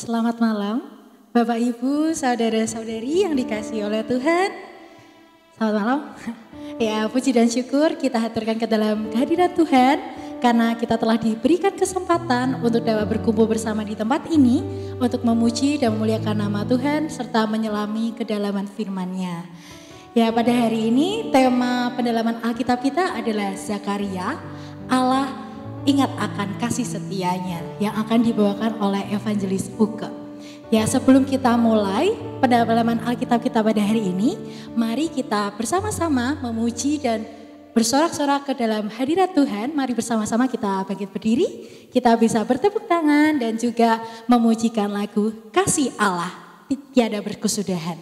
Selamat malam, Bapak Ibu, saudara-saudari yang dikasih oleh Tuhan. Selamat malam. Ya, puji dan syukur kita haturkan ke dalam kehadiran Tuhan karena kita telah diberikan kesempatan untuk dapat berkumpul bersama di tempat ini untuk memuji dan memuliakan nama Tuhan serta menyelami kedalaman firman-Nya. Ya, pada hari ini tema pendalaman Alkitab kita adalah Zakaria, Allah ingat akan kasih setianya yang akan dibawakan oleh Evangelis Uke. Ya sebelum kita mulai pendalaman Alkitab kita pada hari ini, mari kita bersama-sama memuji dan bersorak-sorak ke dalam hadirat Tuhan. Mari bersama-sama kita bangkit berdiri, kita bisa bertepuk tangan dan juga memujikan lagu Kasih Allah Tiada Berkesudahan.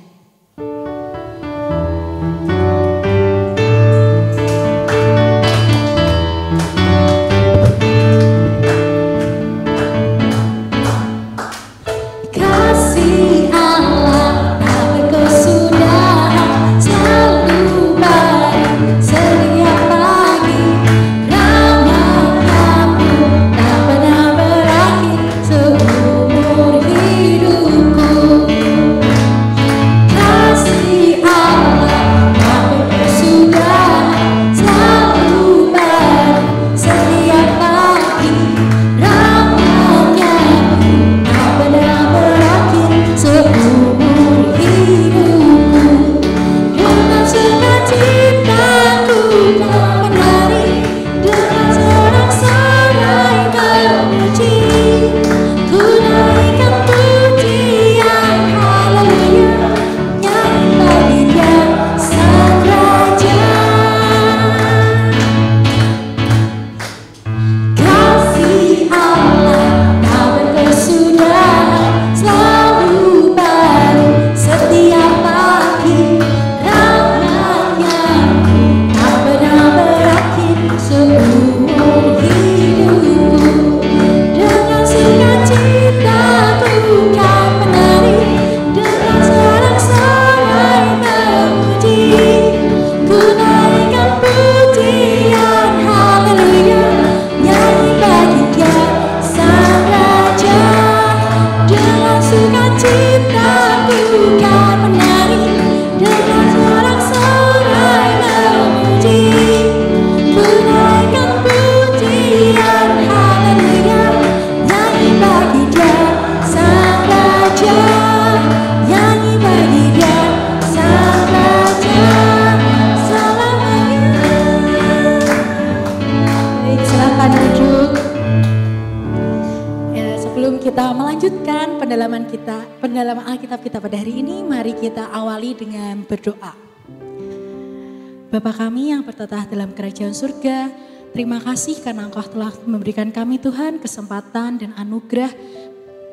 Bapa kami yang bertatah dalam kerajaan surga, terima kasih karena Engkau telah memberikan kami Tuhan kesempatan dan anugerah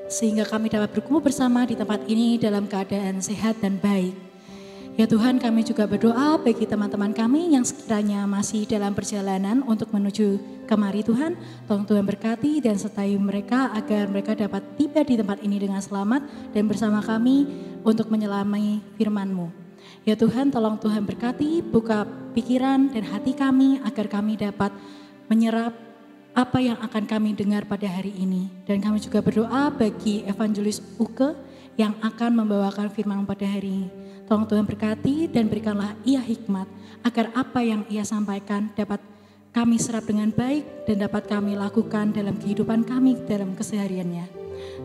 sehingga kami dapat berkumpul bersama di tempat ini dalam keadaan sehat dan baik. Ya Tuhan kami juga berdoa bagi teman-teman kami yang sekiranya masih dalam perjalanan untuk menuju kemari Tuhan. Tolong Tuhan berkati dan sertai mereka agar mereka dapat tiba di tempat ini dengan selamat dan bersama kami untuk menyelami firman-Mu. Ya Tuhan, tolong Tuhan berkati, buka pikiran dan hati kami agar kami dapat menyerap apa yang akan kami dengar pada hari ini. Dan kami juga berdoa bagi evangelis Uke yang akan membawakan firman pada hari ini. Tolong Tuhan berkati dan berikanlah ia hikmat agar apa yang ia sampaikan dapat kami serap dengan baik dan dapat kami lakukan dalam kehidupan kami dalam kesehariannya.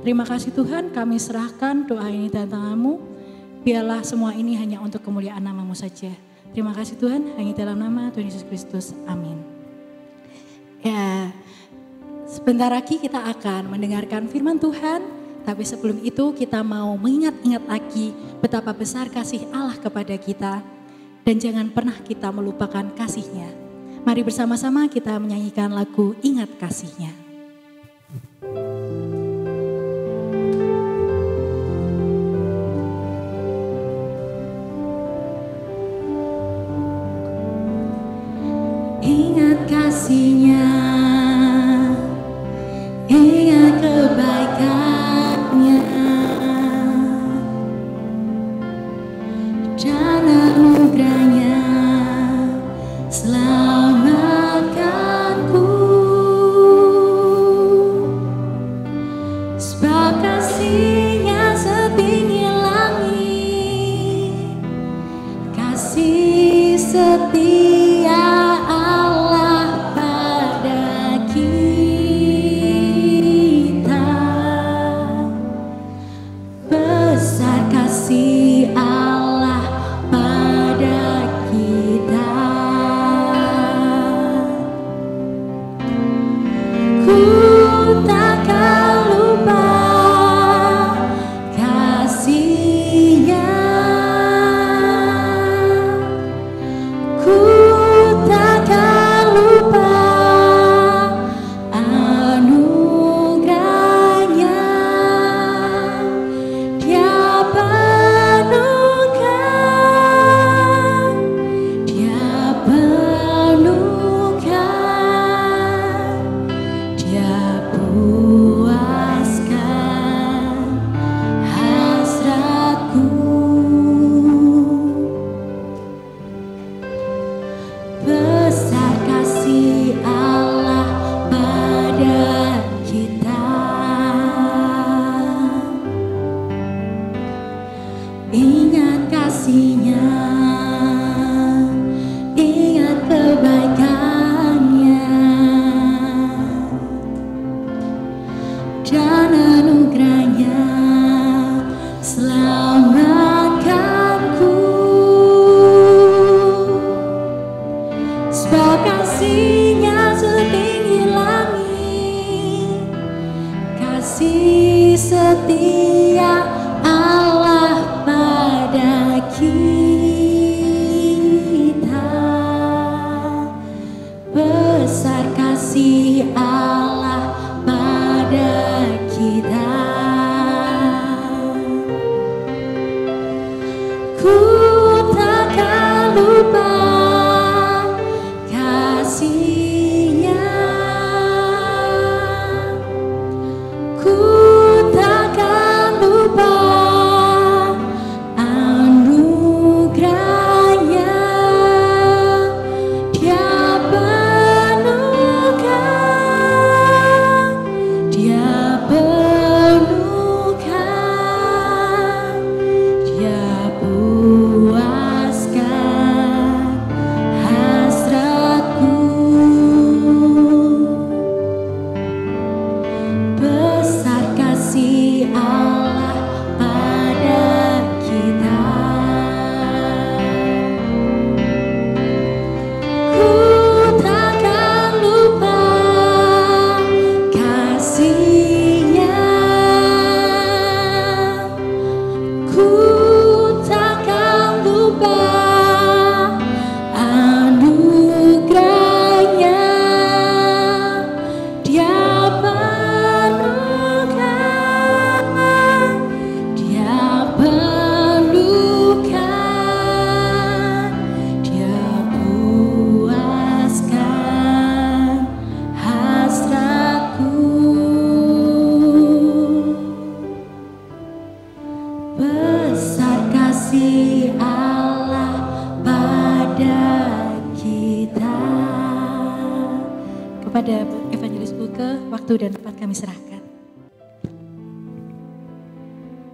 Terima kasih Tuhan, kami serahkan doa ini dan tanganmu. Biarlah semua ini hanya untuk kemuliaan namamu saja. Terima kasih Tuhan, hanya dalam nama Tuhan Yesus Kristus. Amin. Ya, sebentar lagi kita akan mendengarkan firman Tuhan. Tapi sebelum itu kita mau mengingat-ingat lagi betapa besar kasih Allah kepada kita. Dan jangan pernah kita melupakan kasihnya. Mari bersama-sama kita menyanyikan lagu Ingat Kasihnya.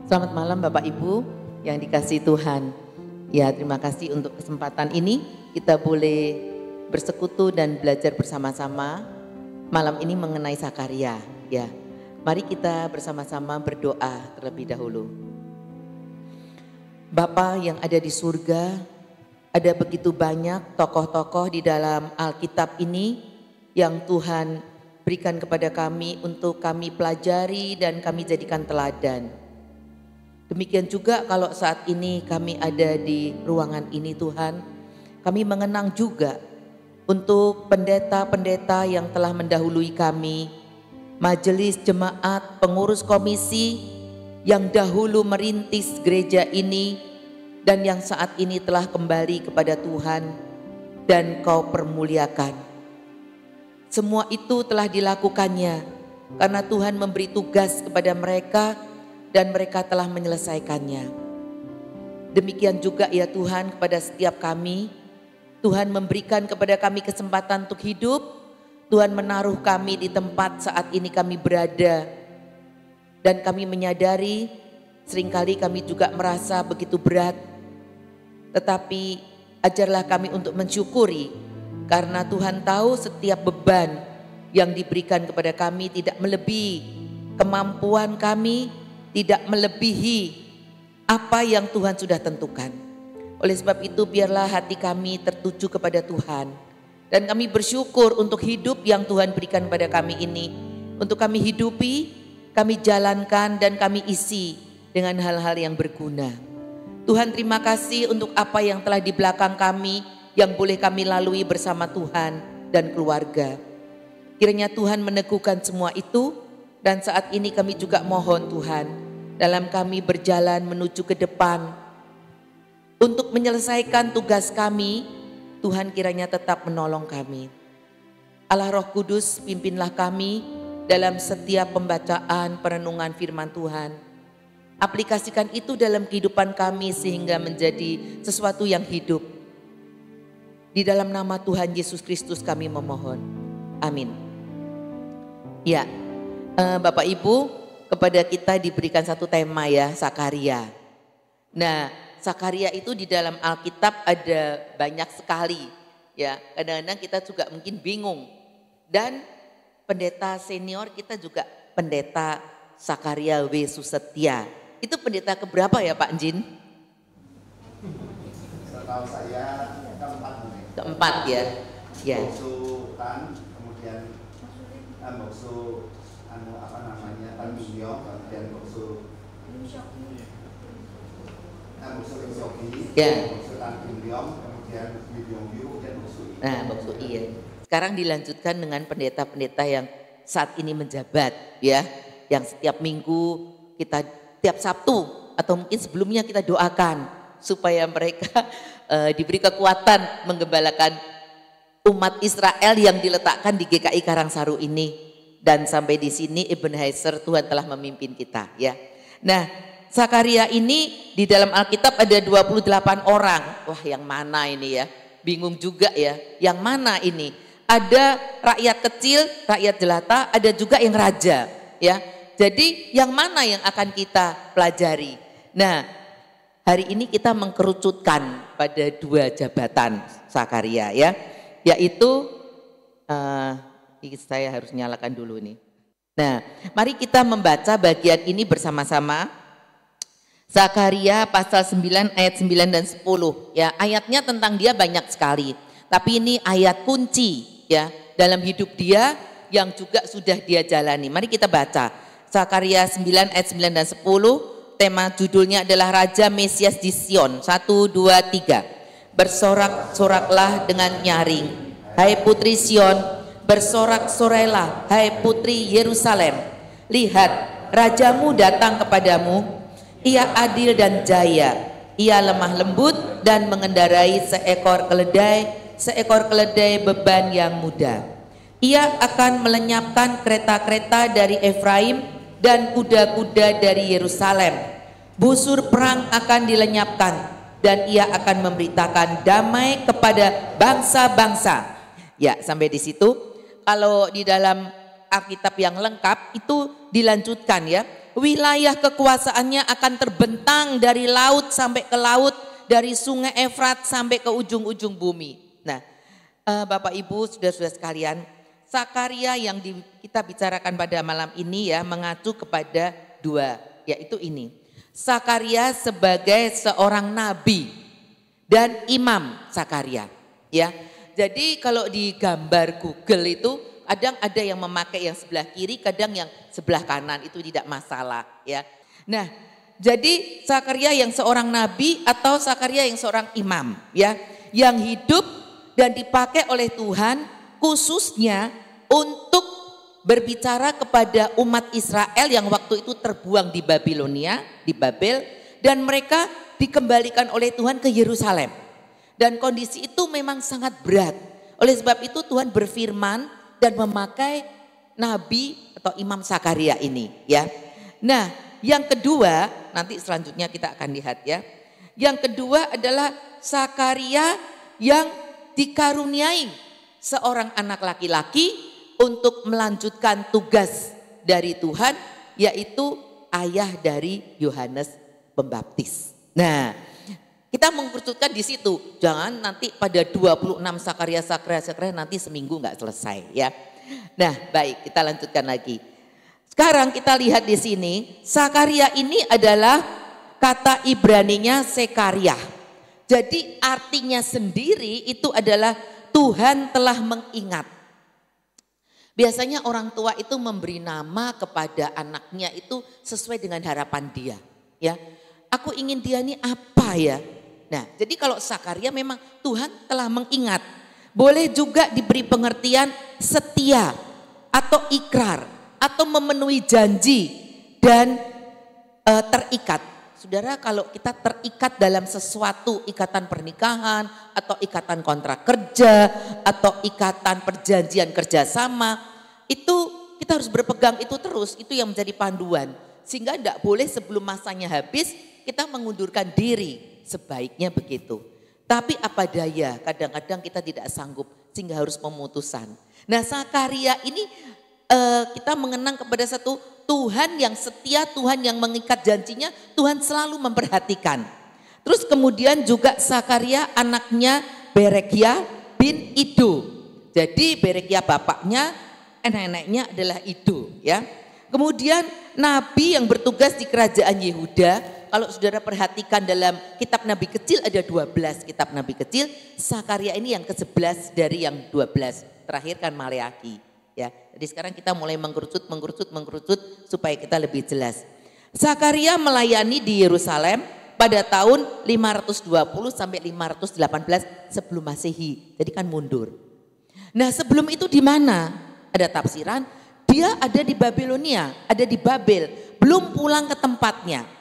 Selamat malam Bapak Ibu yang dikasih Tuhan. Ya terima kasih untuk kesempatan ini kita boleh bersekutu dan belajar bersama-sama malam ini mengenai Sakaria. Ya, mari kita bersama-sama berdoa terlebih dahulu. Bapa yang ada di surga, ada begitu banyak tokoh-tokoh di dalam Alkitab ini yang Tuhan berikan kepada kami untuk kami pelajari dan kami jadikan teladan. Demikian juga kalau saat ini kami ada di ruangan ini Tuhan, kami mengenang juga untuk pendeta-pendeta yang telah mendahului kami, majelis jemaat, pengurus komisi yang dahulu merintis gereja ini dan yang saat ini telah kembali kepada Tuhan dan kau permuliakan. Semua itu telah dilakukannya karena Tuhan memberi tugas kepada mereka dan mereka telah menyelesaikannya. Demikian juga ya Tuhan kepada setiap kami. Tuhan memberikan kepada kami kesempatan untuk hidup. Tuhan menaruh kami di tempat saat ini kami berada. Dan kami menyadari seringkali kami juga merasa begitu berat. Tetapi ajarlah kami untuk mensyukuri karena Tuhan tahu setiap beban yang diberikan kepada kami tidak melebihi kemampuan kami tidak melebihi apa yang Tuhan sudah tentukan. Oleh sebab itu biarlah hati kami tertuju kepada Tuhan. Dan kami bersyukur untuk hidup yang Tuhan berikan pada kami ini. Untuk kami hidupi, kami jalankan dan kami isi dengan hal-hal yang berguna. Tuhan terima kasih untuk apa yang telah di belakang kami yang boleh kami lalui bersama Tuhan dan keluarga. Kiranya Tuhan meneguhkan semua itu dan saat ini kami juga mohon Tuhan dalam kami berjalan menuju ke depan untuk menyelesaikan tugas kami, Tuhan kiranya tetap menolong kami. Allah Roh Kudus, pimpinlah kami dalam setiap pembacaan perenungan firman Tuhan. Aplikasikan itu dalam kehidupan kami sehingga menjadi sesuatu yang hidup. Di dalam nama Tuhan Yesus Kristus kami memohon. Amin. Ya, eh, Bapak Ibu, kepada kita diberikan satu tema ya, Sakaria. Nah, Sakaria itu di dalam Alkitab ada banyak sekali. Ya, kadang-kadang kita juga mungkin bingung. Dan pendeta senior kita juga pendeta Sakaria W. Susetia. Itu pendeta keberapa ya Pak Jin? Setahu saya keempat. Keempat ya. Ya anu apa namanya al musyok dan maksud Nah, maksud Soki, ya. maksud Antimliom, kemudian Midyong Yu, dan Nah, maksud Iya. Sekarang dilanjutkan dengan pendeta-pendeta yang saat ini menjabat, ya, yang setiap minggu kita tiap Sabtu atau mungkin sebelumnya kita doakan supaya mereka e, diberi kekuatan menggembalakan umat Israel yang diletakkan di GKI Karangsaru ini dan sampai di sini Ibn Haiser Tuhan telah memimpin kita ya. Nah, Sakaria ini di dalam Alkitab ada 28 orang. Wah, yang mana ini ya? Bingung juga ya. Yang mana ini? Ada rakyat kecil, rakyat jelata, ada juga yang raja, ya. Jadi yang mana yang akan kita pelajari? Nah, hari ini kita mengkerucutkan pada dua jabatan Sakaria ya, yaitu uh, tapi saya harus nyalakan dulu nih. Nah, mari kita membaca bagian ini bersama-sama. Zakaria pasal 9 ayat 9 dan 10. Ya, ayatnya tentang dia banyak sekali. Tapi ini ayat kunci ya dalam hidup dia yang juga sudah dia jalani. Mari kita baca. Zakaria 9 ayat 9 dan 10. Tema judulnya adalah Raja Mesias di Sion. 1 2 3. Bersorak-soraklah dengan nyaring. Hai putri Sion, bersorak-sorailah hai putri Yerusalem lihat rajamu datang kepadamu ia adil dan jaya ia lemah lembut dan mengendarai seekor keledai seekor keledai beban yang muda ia akan melenyapkan kereta-kereta dari Efraim dan kuda-kuda dari Yerusalem busur perang akan dilenyapkan dan ia akan memberitakan damai kepada bangsa-bangsa ya sampai di situ kalau di dalam Alkitab yang lengkap itu dilanjutkan ya. Wilayah kekuasaannya akan terbentang dari laut sampai ke laut, dari sungai Efrat sampai ke ujung-ujung bumi. Nah, eh, Bapak Ibu, sudah-sudah sekalian, Sakaria yang di, kita bicarakan pada malam ini ya mengacu kepada dua, yaitu ini. Sakaria sebagai seorang nabi dan imam Sakaria, ya. Jadi kalau di gambar Google itu kadang ada yang memakai yang sebelah kiri, kadang yang sebelah kanan itu tidak masalah ya. Nah, jadi Zakaria yang seorang nabi atau Zakaria yang seorang imam ya, yang hidup dan dipakai oleh Tuhan khususnya untuk berbicara kepada umat Israel yang waktu itu terbuang di Babilonia, di Babel dan mereka dikembalikan oleh Tuhan ke Yerusalem. Dan kondisi itu memang sangat berat. Oleh sebab itu Tuhan berfirman dan memakai nabi atau Imam Sakaria ini ya. Nah, yang kedua nanti selanjutnya kita akan lihat ya. Yang kedua adalah Sakaria yang dikaruniai seorang anak laki-laki untuk melanjutkan tugas dari Tuhan yaitu ayah dari Yohanes Pembaptis. Nah, kita mengkerucutkan di situ. Jangan nanti pada 26 sakarya sakarya sakarya nanti seminggu nggak selesai ya. Nah baik kita lanjutkan lagi. Sekarang kita lihat di sini sakarya ini adalah kata Ibraninya sekarya. Jadi artinya sendiri itu adalah Tuhan telah mengingat. Biasanya orang tua itu memberi nama kepada anaknya itu sesuai dengan harapan dia. Ya, aku ingin dia ini apa ya? Nah, jadi kalau Sakaria memang Tuhan telah mengingat. Boleh juga diberi pengertian setia atau ikrar atau memenuhi janji dan e, terikat. Saudara, kalau kita terikat dalam sesuatu, ikatan pernikahan atau ikatan kontrak kerja atau ikatan perjanjian kerjasama, itu kita harus berpegang itu terus. Itu yang menjadi panduan. Sehingga tidak boleh sebelum masanya habis kita mengundurkan diri sebaiknya begitu. Tapi apa daya, kadang-kadang kita tidak sanggup sehingga harus pemutusan. Nah Sakaria ini eh, kita mengenang kepada satu Tuhan yang setia, Tuhan yang mengikat janjinya, Tuhan selalu memperhatikan. Terus kemudian juga Sakaria anaknya Berekia bin Ido. Jadi Berekia bapaknya, nenek-neneknya adalah Ido ya. Kemudian nabi yang bertugas di kerajaan Yehuda kalau saudara perhatikan dalam kitab Nabi kecil ada 12 kitab Nabi kecil. Sakaria ini yang ke-11 dari yang 12. Terakhir kan Maleaki. Ya, jadi sekarang kita mulai mengkerucut, mengkerucut, mengkerucut supaya kita lebih jelas. Sakaria melayani di Yerusalem pada tahun 520 sampai 518 sebelum Masehi. Jadi kan mundur. Nah, sebelum itu di mana? Ada tafsiran, dia ada di Babilonia, ada di Babel, belum pulang ke tempatnya.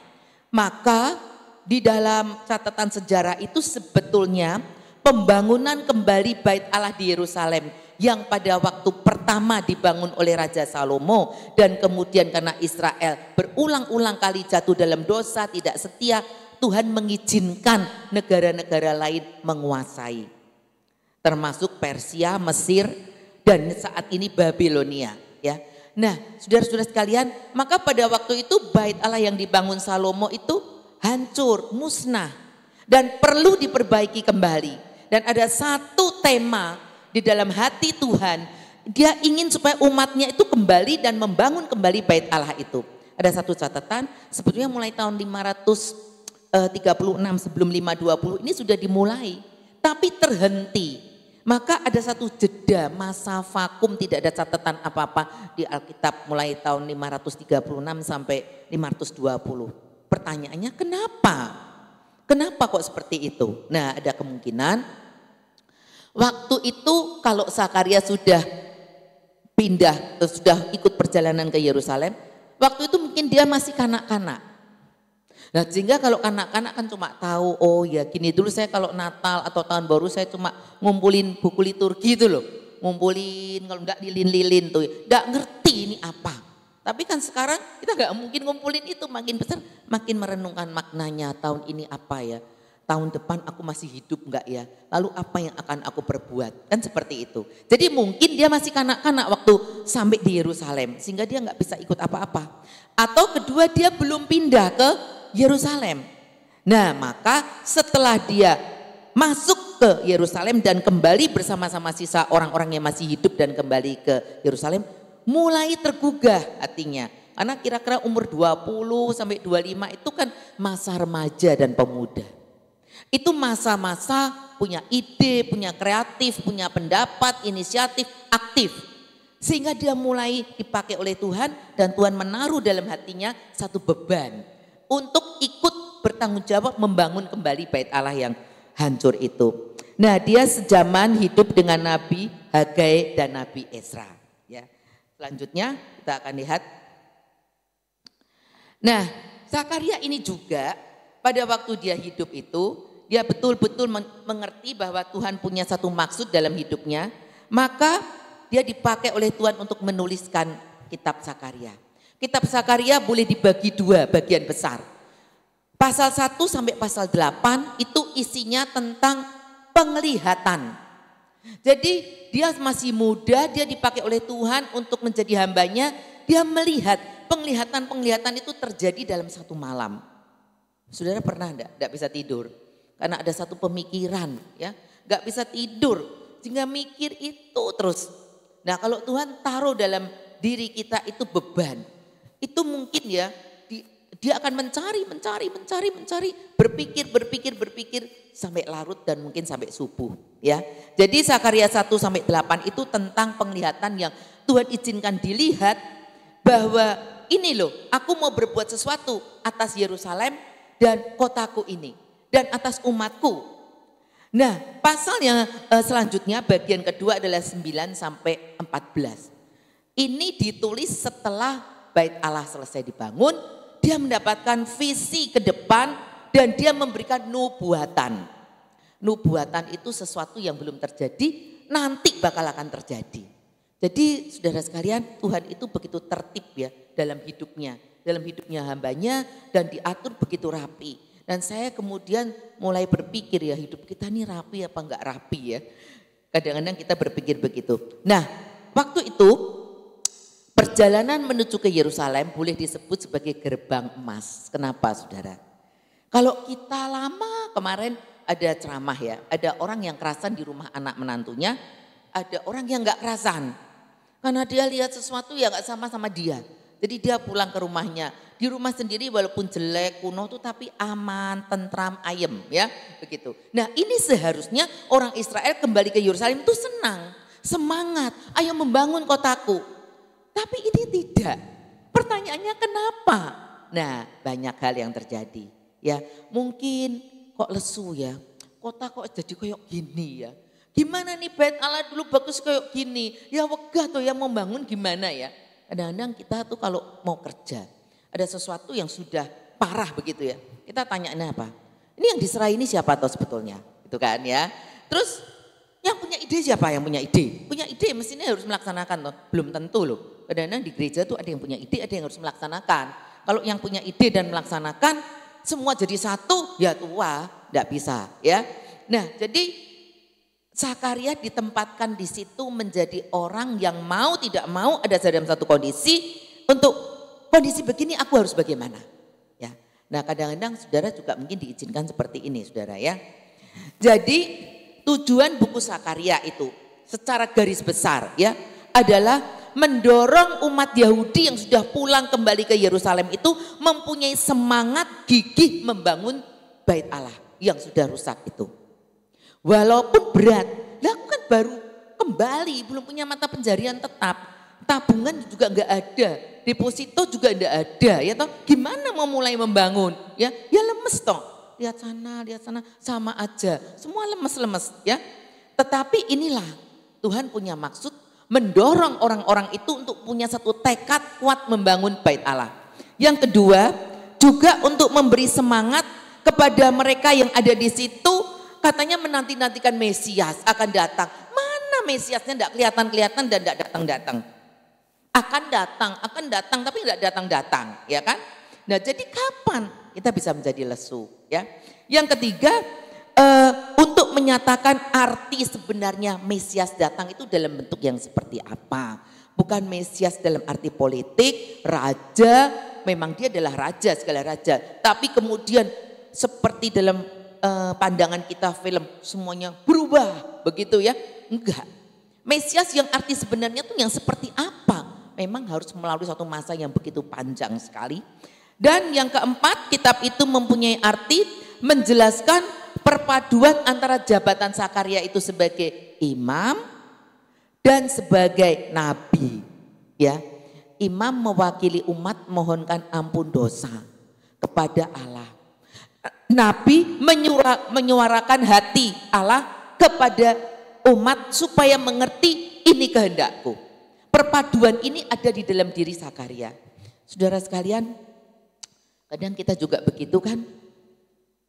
Maka di dalam catatan sejarah itu sebetulnya pembangunan kembali bait Allah di Yerusalem yang pada waktu pertama dibangun oleh Raja Salomo dan kemudian karena Israel berulang-ulang kali jatuh dalam dosa, tidak setia, Tuhan mengizinkan negara-negara lain menguasai. Termasuk Persia, Mesir, dan saat ini Babilonia, ya. Nah, saudara-saudara sekalian, maka pada waktu itu bait Allah yang dibangun Salomo itu hancur, musnah dan perlu diperbaiki kembali. Dan ada satu tema di dalam hati Tuhan, dia ingin supaya umatnya itu kembali dan membangun kembali bait Allah itu. Ada satu catatan, sebetulnya mulai tahun 536 eh, sebelum 520 ini sudah dimulai, tapi terhenti maka ada satu jeda masa vakum tidak ada catatan apa-apa di Alkitab mulai tahun 536 sampai 520. Pertanyaannya kenapa? Kenapa kok seperti itu? Nah ada kemungkinan waktu itu kalau Sakaria sudah pindah, eh, sudah ikut perjalanan ke Yerusalem, waktu itu mungkin dia masih kanak-kanak Nah sehingga kalau kanak-kanak kan cuma tahu, oh ya gini dulu saya kalau Natal atau tahun baru saya cuma ngumpulin buku liturgi itu loh. Ngumpulin, kalau enggak dilin-lilin tuh. Enggak ngerti ini apa. Tapi kan sekarang kita enggak mungkin ngumpulin itu. Makin besar makin merenungkan maknanya tahun ini apa ya. Tahun depan aku masih hidup enggak ya. Lalu apa yang akan aku perbuat. Kan seperti itu. Jadi mungkin dia masih kanak-kanak waktu sampai di Yerusalem. Sehingga dia enggak bisa ikut apa-apa. Atau kedua dia belum pindah ke Yerusalem. Nah, maka setelah dia masuk ke Yerusalem dan kembali bersama-sama sisa orang-orang yang masih hidup dan kembali ke Yerusalem, mulai tergugah hatinya. Karena kira-kira umur 20 sampai 25 itu kan masa remaja dan pemuda. Itu masa-masa punya ide, punya kreatif, punya pendapat, inisiatif, aktif. Sehingga dia mulai dipakai oleh Tuhan dan Tuhan menaruh dalam hatinya satu beban untuk ikut bertanggung jawab membangun kembali bait Allah yang hancur itu. Nah, dia sejaman hidup dengan Nabi Hagai dan Nabi Esra, ya. Selanjutnya kita akan lihat Nah, Zakaria ini juga pada waktu dia hidup itu dia betul-betul mengerti bahwa Tuhan punya satu maksud dalam hidupnya, maka dia dipakai oleh Tuhan untuk menuliskan kitab Zakaria. Kitab Zakaria boleh dibagi dua bagian besar. Pasal 1 sampai pasal 8 itu isinya tentang penglihatan. Jadi dia masih muda, dia dipakai oleh Tuhan untuk menjadi hambanya, dia melihat penglihatan-penglihatan itu terjadi dalam satu malam. Saudara pernah enggak? Enggak bisa tidur. Karena ada satu pemikiran ya. Enggak bisa tidur. Sehingga mikir itu terus. Nah kalau Tuhan taruh dalam diri kita itu beban itu mungkin ya dia akan mencari, mencari, mencari, mencari, berpikir, berpikir, berpikir sampai larut dan mungkin sampai subuh, ya. Jadi Sakaria 1 sampai 8 itu tentang penglihatan yang Tuhan izinkan dilihat bahwa ini loh, aku mau berbuat sesuatu atas Yerusalem dan kotaku ini dan atas umatku. Nah, pasal yang eh, selanjutnya bagian kedua adalah 9 sampai 14. Ini ditulis setelah bait Allah selesai dibangun, dia mendapatkan visi ke depan dan dia memberikan nubuatan. Nubuatan itu sesuatu yang belum terjadi, nanti bakal akan terjadi. Jadi saudara sekalian Tuhan itu begitu tertib ya dalam hidupnya. Dalam hidupnya hambanya dan diatur begitu rapi. Dan saya kemudian mulai berpikir ya hidup kita ini rapi apa enggak rapi ya. Kadang-kadang kita berpikir begitu. Nah waktu itu Perjalanan menuju ke Yerusalem boleh disebut sebagai gerbang emas. Kenapa saudara? Kalau kita lama kemarin ada ceramah ya, ada orang yang kerasan di rumah anak menantunya, ada orang yang gak kerasan. Karena dia lihat sesuatu yang gak sama sama dia. Jadi dia pulang ke rumahnya. Di rumah sendiri walaupun jelek, kuno tuh tapi aman, tentram, ayem ya. Begitu. Nah ini seharusnya orang Israel kembali ke Yerusalem itu senang, semangat. Ayo membangun kotaku tapi ini tidak. Pertanyaannya kenapa? Nah, banyak hal yang terjadi. Ya, mungkin kok lesu ya. Kota kok jadi kayak gini ya. Gimana nih bait Allah dulu bagus kayak gini. Ya wegah tuh yang membangun gimana ya. Kadang-kadang kita tuh kalau mau kerja. Ada sesuatu yang sudah parah begitu ya. Kita tanya ini apa? Ini yang diserah ini siapa tuh sebetulnya? Itu kan ya. Terus yang punya ide siapa yang punya ide? Punya ide mestinya harus melaksanakan loh. Belum tentu loh. Kadang-kadang di gereja tuh ada yang punya ide, ada yang harus melaksanakan. Kalau yang punya ide dan melaksanakan semua jadi satu, ya tua, tidak bisa ya. Nah jadi Zakaria ditempatkan di situ menjadi orang yang mau tidak mau ada dalam satu kondisi untuk kondisi begini aku harus bagaimana ya. Nah kadang-kadang saudara juga mungkin diizinkan seperti ini saudara ya. Jadi tujuan buku Sakaria itu secara garis besar ya adalah mendorong umat Yahudi yang sudah pulang kembali ke Yerusalem itu mempunyai semangat gigih membangun bait Allah yang sudah rusak itu. Walaupun berat, lah aku kan baru kembali, belum punya mata penjarian tetap, tabungan juga enggak ada, deposito juga enggak ada ya toh. Gimana mau mulai membangun? Ya, ya lemes toh lihat sana, lihat sana, sama aja. Semua lemes-lemes ya. Tetapi inilah Tuhan punya maksud mendorong orang-orang itu untuk punya satu tekad kuat membangun bait Allah. Yang kedua, juga untuk memberi semangat kepada mereka yang ada di situ katanya menanti-nantikan Mesias akan datang. Mana Mesiasnya tidak kelihatan-kelihatan dan tidak datang-datang. Akan datang, akan datang tapi tidak datang-datang, ya kan? Nah, jadi kapan kita bisa menjadi lesu? ya. Yang ketiga, uh, untuk menyatakan arti sebenarnya Mesias datang itu dalam bentuk yang seperti apa. Bukan Mesias dalam arti politik, raja, memang dia adalah raja, segala raja. Tapi kemudian seperti dalam uh, pandangan kita film semuanya berubah, begitu ya. Enggak. Mesias yang arti sebenarnya itu yang seperti apa? Memang harus melalui suatu masa yang begitu panjang sekali dan yang keempat, kitab itu mempunyai arti menjelaskan perpaduan antara jabatan Sakarya itu sebagai imam dan sebagai nabi. Ya, imam mewakili umat mohonkan ampun dosa kepada Allah. Nabi menyura, menyuarakan hati Allah kepada umat supaya mengerti ini kehendakku. Perpaduan ini ada di dalam diri Sakarya. Saudara sekalian, Kadang kita juga begitu kan.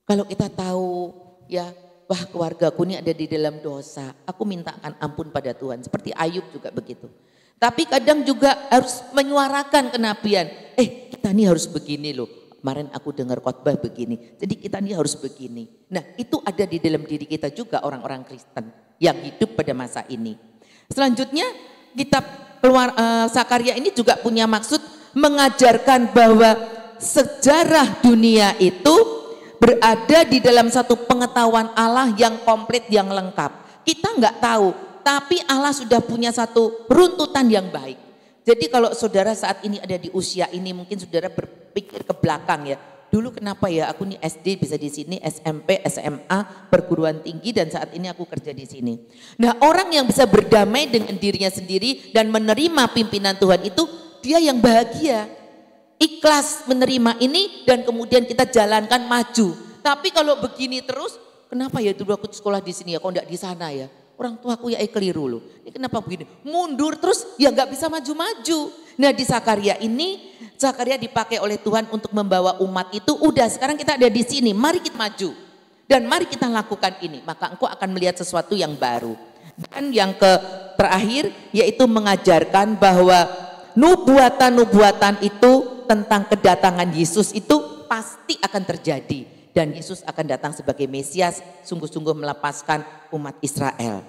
Kalau kita tahu ya, wah keluargaku ini ada di dalam dosa, aku mintakan ampun pada Tuhan. Seperti Ayub juga begitu. Tapi kadang juga harus menyuarakan kenabian. Eh kita ini harus begini loh. Kemarin aku dengar khotbah begini. Jadi kita ini harus begini. Nah itu ada di dalam diri kita juga orang-orang Kristen yang hidup pada masa ini. Selanjutnya kitab keluar uh, eh, Sakaria ini juga punya maksud mengajarkan bahwa sejarah dunia itu berada di dalam satu pengetahuan Allah yang komplit, yang lengkap. Kita nggak tahu, tapi Allah sudah punya satu runtutan yang baik. Jadi kalau saudara saat ini ada di usia ini, mungkin saudara berpikir ke belakang ya. Dulu kenapa ya aku nih SD bisa di sini, SMP, SMA, perguruan tinggi dan saat ini aku kerja di sini. Nah orang yang bisa berdamai dengan dirinya sendiri dan menerima pimpinan Tuhan itu dia yang bahagia ikhlas menerima ini dan kemudian kita jalankan maju. Tapi kalau begini terus, kenapa ya dulu aku sekolah di sini ya, kok enggak di sana ya? Orang tuaku ya eh, keliru loh. Ini kenapa begini? Mundur terus ya nggak bisa maju-maju. Nah di Sakaria ini, Sakaria dipakai oleh Tuhan untuk membawa umat itu. Udah sekarang kita ada di sini, mari kita maju. Dan mari kita lakukan ini. Maka engkau akan melihat sesuatu yang baru. Dan yang ke terakhir yaitu mengajarkan bahwa nubuatan-nubuatan itu tentang kedatangan Yesus itu pasti akan terjadi dan Yesus akan datang sebagai Mesias sungguh-sungguh melepaskan umat Israel.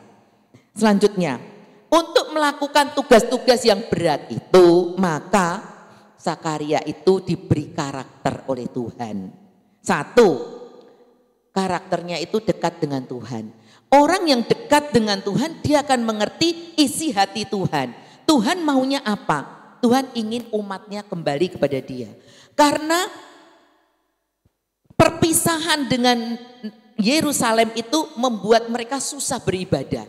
Selanjutnya, untuk melakukan tugas-tugas yang berat itu, maka Sakaria itu diberi karakter oleh Tuhan. Satu, karakternya itu dekat dengan Tuhan. Orang yang dekat dengan Tuhan, dia akan mengerti isi hati Tuhan. Tuhan maunya apa? Tuhan ingin umatnya kembali kepada dia. Karena perpisahan dengan Yerusalem itu membuat mereka susah beribadah.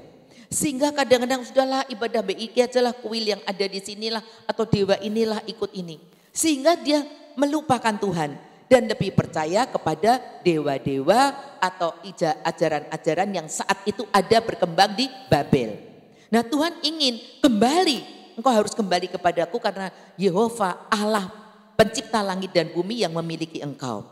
Sehingga kadang-kadang sudahlah ibadah BIG ajalah kuil yang ada di sinilah atau dewa inilah ikut ini. Sehingga dia melupakan Tuhan dan lebih percaya kepada dewa-dewa atau ajaran-ajaran yang saat itu ada berkembang di Babel. Nah Tuhan ingin kembali engkau harus kembali kepadaku karena Yehova Allah pencipta langit dan bumi yang memiliki engkau.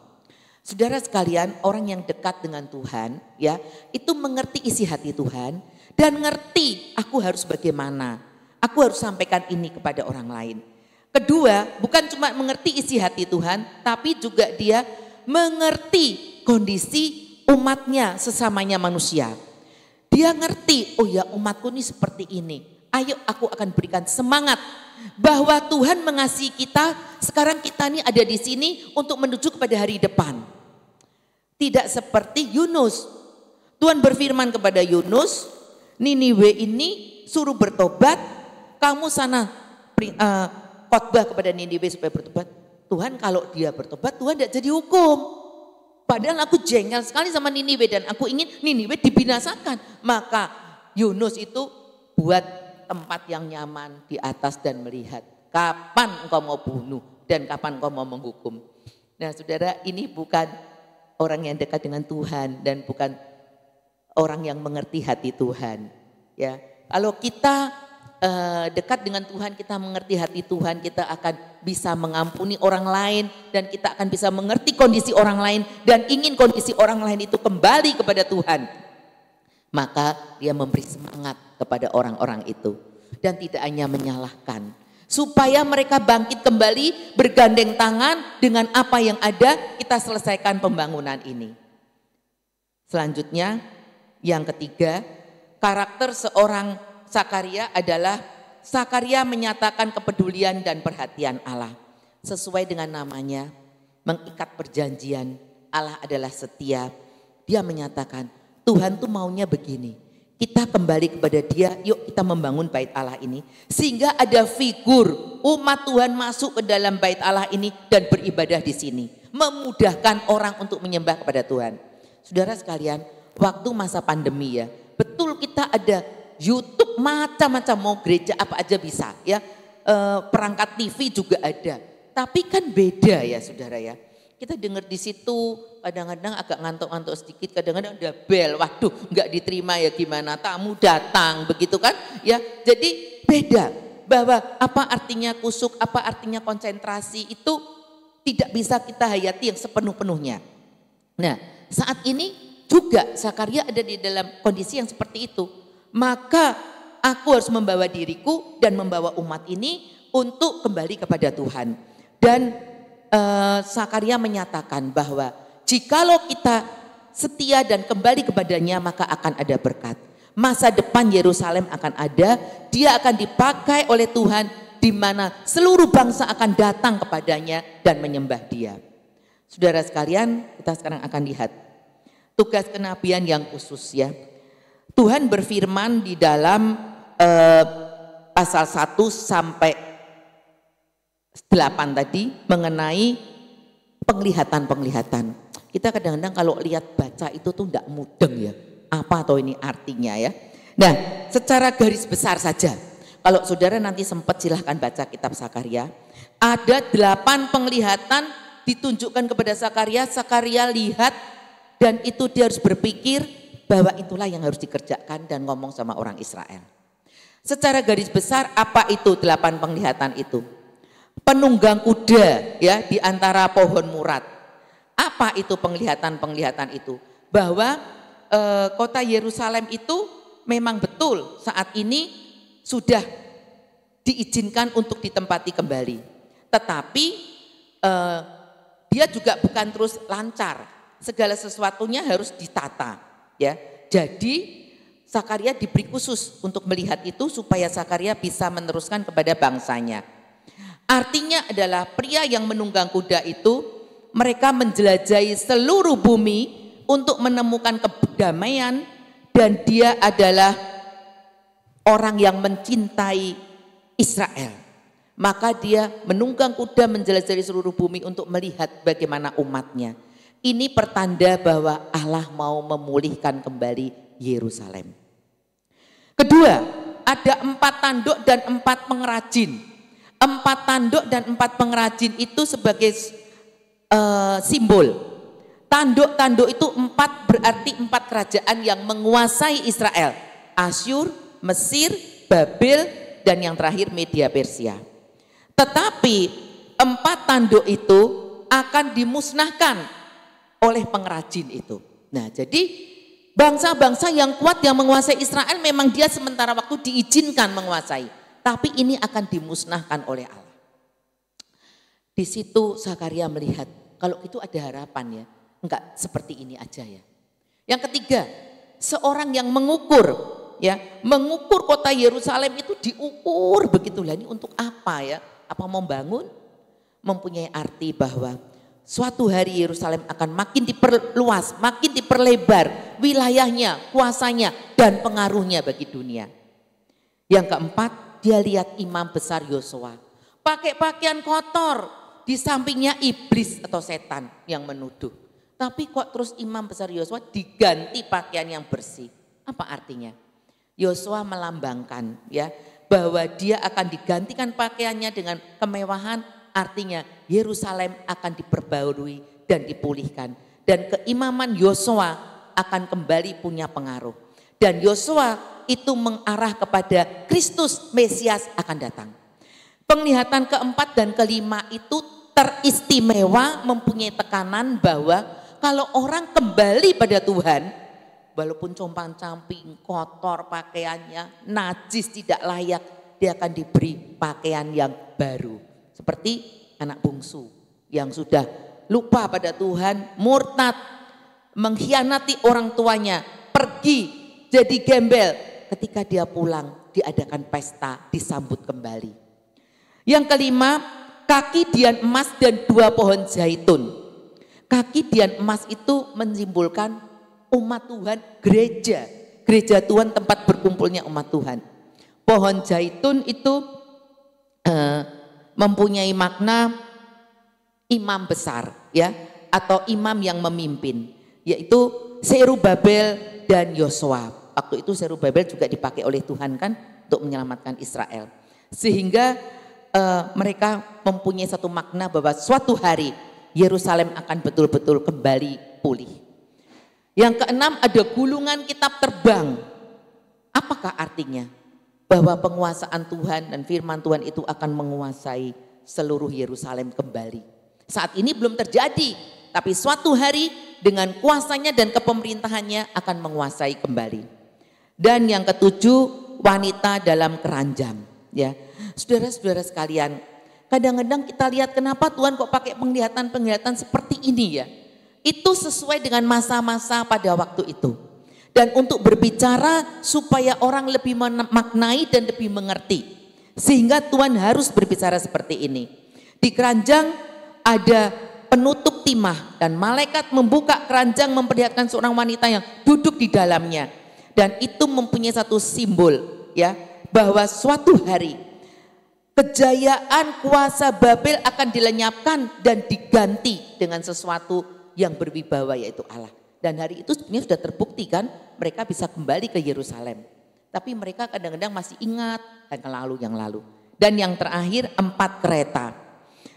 Saudara sekalian, orang yang dekat dengan Tuhan ya, itu mengerti isi hati Tuhan dan ngerti aku harus bagaimana. Aku harus sampaikan ini kepada orang lain. Kedua, bukan cuma mengerti isi hati Tuhan, tapi juga dia mengerti kondisi umatnya sesamanya manusia. Dia ngerti, oh ya umatku ini seperti ini ayo aku akan berikan semangat bahwa Tuhan mengasihi kita, sekarang kita ini ada di sini untuk menuju kepada hari depan. Tidak seperti Yunus. Tuhan berfirman kepada Yunus, Niniwe ini suruh bertobat, kamu sana uh, khotbah kepada Niniwe supaya bertobat. Tuhan kalau dia bertobat, Tuhan tidak jadi hukum. Padahal aku jengkel sekali sama Niniwe dan aku ingin Niniwe dibinasakan. Maka Yunus itu buat tempat yang nyaman di atas dan melihat. Kapan engkau mau bunuh dan kapan engkau mau menghukum. Nah saudara ini bukan orang yang dekat dengan Tuhan dan bukan orang yang mengerti hati Tuhan. Ya, kalau kita uh, dekat dengan Tuhan, kita mengerti hati Tuhan, kita akan bisa mengampuni orang lain dan kita akan bisa mengerti kondisi orang lain dan ingin kondisi orang lain itu kembali kepada Tuhan maka dia memberi semangat kepada orang-orang itu dan tidak hanya menyalahkan supaya mereka bangkit kembali bergandeng tangan dengan apa yang ada kita selesaikan pembangunan ini. Selanjutnya yang ketiga, karakter seorang Sakaria adalah Sakaria menyatakan kepedulian dan perhatian Allah sesuai dengan namanya, mengikat perjanjian. Allah adalah setia. Dia menyatakan, Tuhan tuh maunya begini. Kita kembali kepada dia, yuk kita membangun bait Allah ini. Sehingga ada figur umat Tuhan masuk ke dalam bait Allah ini dan beribadah di sini. Memudahkan orang untuk menyembah kepada Tuhan. Saudara sekalian, waktu masa pandemi ya, betul kita ada YouTube macam-macam mau gereja apa aja bisa ya. E, perangkat TV juga ada. Tapi kan beda ya saudara ya. Kita dengar di situ kadang-kadang agak ngantuk-ngantuk sedikit, kadang-kadang udah bel, waduh nggak diterima ya gimana, tamu datang begitu kan. ya Jadi beda bahwa apa artinya kusuk, apa artinya konsentrasi itu tidak bisa kita hayati yang sepenuh-penuhnya. Nah saat ini juga Sakaria ada di dalam kondisi yang seperti itu. Maka aku harus membawa diriku dan membawa umat ini untuk kembali kepada Tuhan. Dan uh, menyatakan bahwa Jikalau kita setia dan kembali kepadanya maka akan ada berkat. Masa depan Yerusalem akan ada, dia akan dipakai oleh Tuhan di mana seluruh bangsa akan datang kepadanya dan menyembah dia. Saudara sekalian, kita sekarang akan lihat tugas kenabian yang khusus ya. Tuhan berfirman di dalam eh, pasal 1 sampai 8 tadi mengenai penglihatan-penglihatan. Kita kadang-kadang kalau lihat baca itu tuh tidak mudeng ya. Apa atau ini artinya ya. Nah, secara garis besar saja. Kalau saudara nanti sempat silahkan baca kitab Sakaria. Ada delapan penglihatan ditunjukkan kepada Sakaria. Sakaria lihat dan itu dia harus berpikir bahwa itulah yang harus dikerjakan dan ngomong sama orang Israel. Secara garis besar apa itu delapan penglihatan itu? Penunggang kuda ya di antara pohon murat apa itu penglihatan-penglihatan itu? Bahwa e, kota Yerusalem itu memang betul saat ini sudah diizinkan untuk ditempati kembali. Tetapi e, dia juga bukan terus lancar. Segala sesuatunya harus ditata, ya. Jadi Sakaria diberi khusus untuk melihat itu supaya Sakaria bisa meneruskan kepada bangsanya. Artinya adalah pria yang menunggang kuda itu mereka menjelajahi seluruh bumi untuk menemukan kedamaian dan dia adalah orang yang mencintai Israel. Maka dia menunggang kuda menjelajahi seluruh bumi untuk melihat bagaimana umatnya. Ini pertanda bahwa Allah mau memulihkan kembali Yerusalem. Kedua, ada empat tanduk dan empat pengrajin. Empat tanduk dan empat pengrajin itu sebagai uh, simbol. Tanduk-tanduk itu empat berarti empat kerajaan yang menguasai Israel. Asyur, Mesir, Babel, dan yang terakhir Media Persia. Tetapi empat tanduk itu akan dimusnahkan oleh pengrajin itu. Nah jadi bangsa-bangsa yang kuat yang menguasai Israel memang dia sementara waktu diizinkan menguasai. Tapi ini akan dimusnahkan oleh Allah. Di situ Sakaria melihat kalau itu ada harapan ya, enggak seperti ini aja ya. Yang ketiga, seorang yang mengukur ya, mengukur kota Yerusalem itu diukur begitulah ini untuk apa ya? Apa membangun? Mempunyai arti bahwa suatu hari Yerusalem akan makin diperluas, makin diperlebar wilayahnya, kuasanya dan pengaruhnya bagi dunia. Yang keempat, dia lihat imam besar Yosua pakai pakaian kotor, di sampingnya iblis atau setan yang menuduh. Tapi kok terus imam besar Yosua diganti pakaian yang bersih? Apa artinya? Yosua melambangkan ya bahwa dia akan digantikan pakaiannya dengan kemewahan, artinya Yerusalem akan diperbarui dan dipulihkan dan keimaman Yosua akan kembali punya pengaruh. Dan Yosua itu mengarah kepada Kristus Mesias akan datang. Penglihatan keempat dan kelima itu teristimewa mempunyai tekanan bahwa kalau orang kembali pada Tuhan, walaupun compang camping, kotor pakaiannya, najis tidak layak, dia akan diberi pakaian yang baru. Seperti anak bungsu yang sudah lupa pada Tuhan, murtad, mengkhianati orang tuanya, pergi jadi gembel. Ketika dia pulang, diadakan pesta, disambut kembali. Yang kelima, kaki dian emas dan dua pohon zaitun. Kaki dian emas itu menyimpulkan umat Tuhan gereja. Gereja Tuhan tempat berkumpulnya umat Tuhan. Pohon zaitun itu eh, mempunyai makna imam besar ya atau imam yang memimpin yaitu Seru Babel dan Yosua. Waktu itu Seru Babel juga dipakai oleh Tuhan kan untuk menyelamatkan Israel. Sehingga uh, mereka mempunyai satu makna bahwa suatu hari Yerusalem akan betul-betul kembali pulih. Yang keenam ada gulungan kitab terbang. Apakah artinya? Bahwa penguasaan Tuhan dan firman Tuhan itu akan menguasai seluruh Yerusalem kembali. Saat ini belum terjadi, tapi suatu hari dengan kuasanya dan kepemerintahannya akan menguasai kembali. Dan yang ketujuh, wanita dalam keranjang, ya Saudara-saudara sekalian, kadang-kadang kita lihat kenapa Tuhan kok pakai penglihatan-penglihatan seperti ini ya. Itu sesuai dengan masa-masa pada waktu itu. Dan untuk berbicara supaya orang lebih memaknai dan lebih mengerti. Sehingga Tuhan harus berbicara seperti ini. Di keranjang ada penutup timah dan malaikat membuka keranjang memperlihatkan seorang wanita yang duduk di dalamnya. Dan itu mempunyai satu simbol ya bahwa suatu hari Kejayaan kuasa Babel akan dilenyapkan dan diganti dengan sesuatu yang berwibawa yaitu Allah. Dan hari itu sebenarnya sudah terbukti kan mereka bisa kembali ke Yerusalem. Tapi mereka kadang-kadang masih ingat yang lalu yang lalu. Dan yang terakhir empat kereta.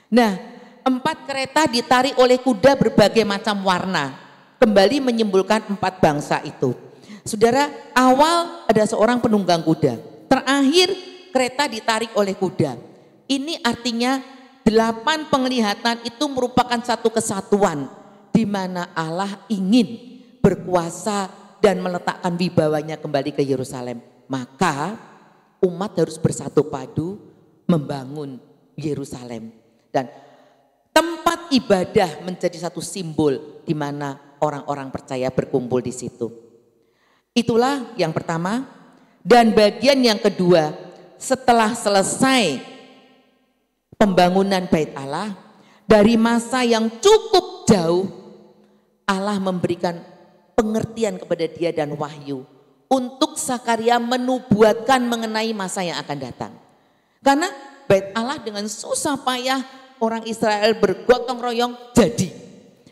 Nah empat kereta ditarik oleh kuda berbagai macam warna. Kembali menyimpulkan empat bangsa itu. Saudara awal ada seorang penunggang kuda. Terakhir kereta ditarik oleh kuda. Ini artinya delapan penglihatan itu merupakan satu kesatuan di mana Allah ingin berkuasa dan meletakkan wibawanya kembali ke Yerusalem. Maka umat harus bersatu padu membangun Yerusalem dan tempat ibadah menjadi satu simbol di mana orang-orang percaya berkumpul di situ. Itulah yang pertama dan bagian yang kedua setelah selesai pembangunan bait Allah, dari masa yang cukup jauh, Allah memberikan pengertian kepada dia dan wahyu untuk Sakaria menubuatkan mengenai masa yang akan datang. Karena bait Allah dengan susah payah orang Israel bergotong royong jadi.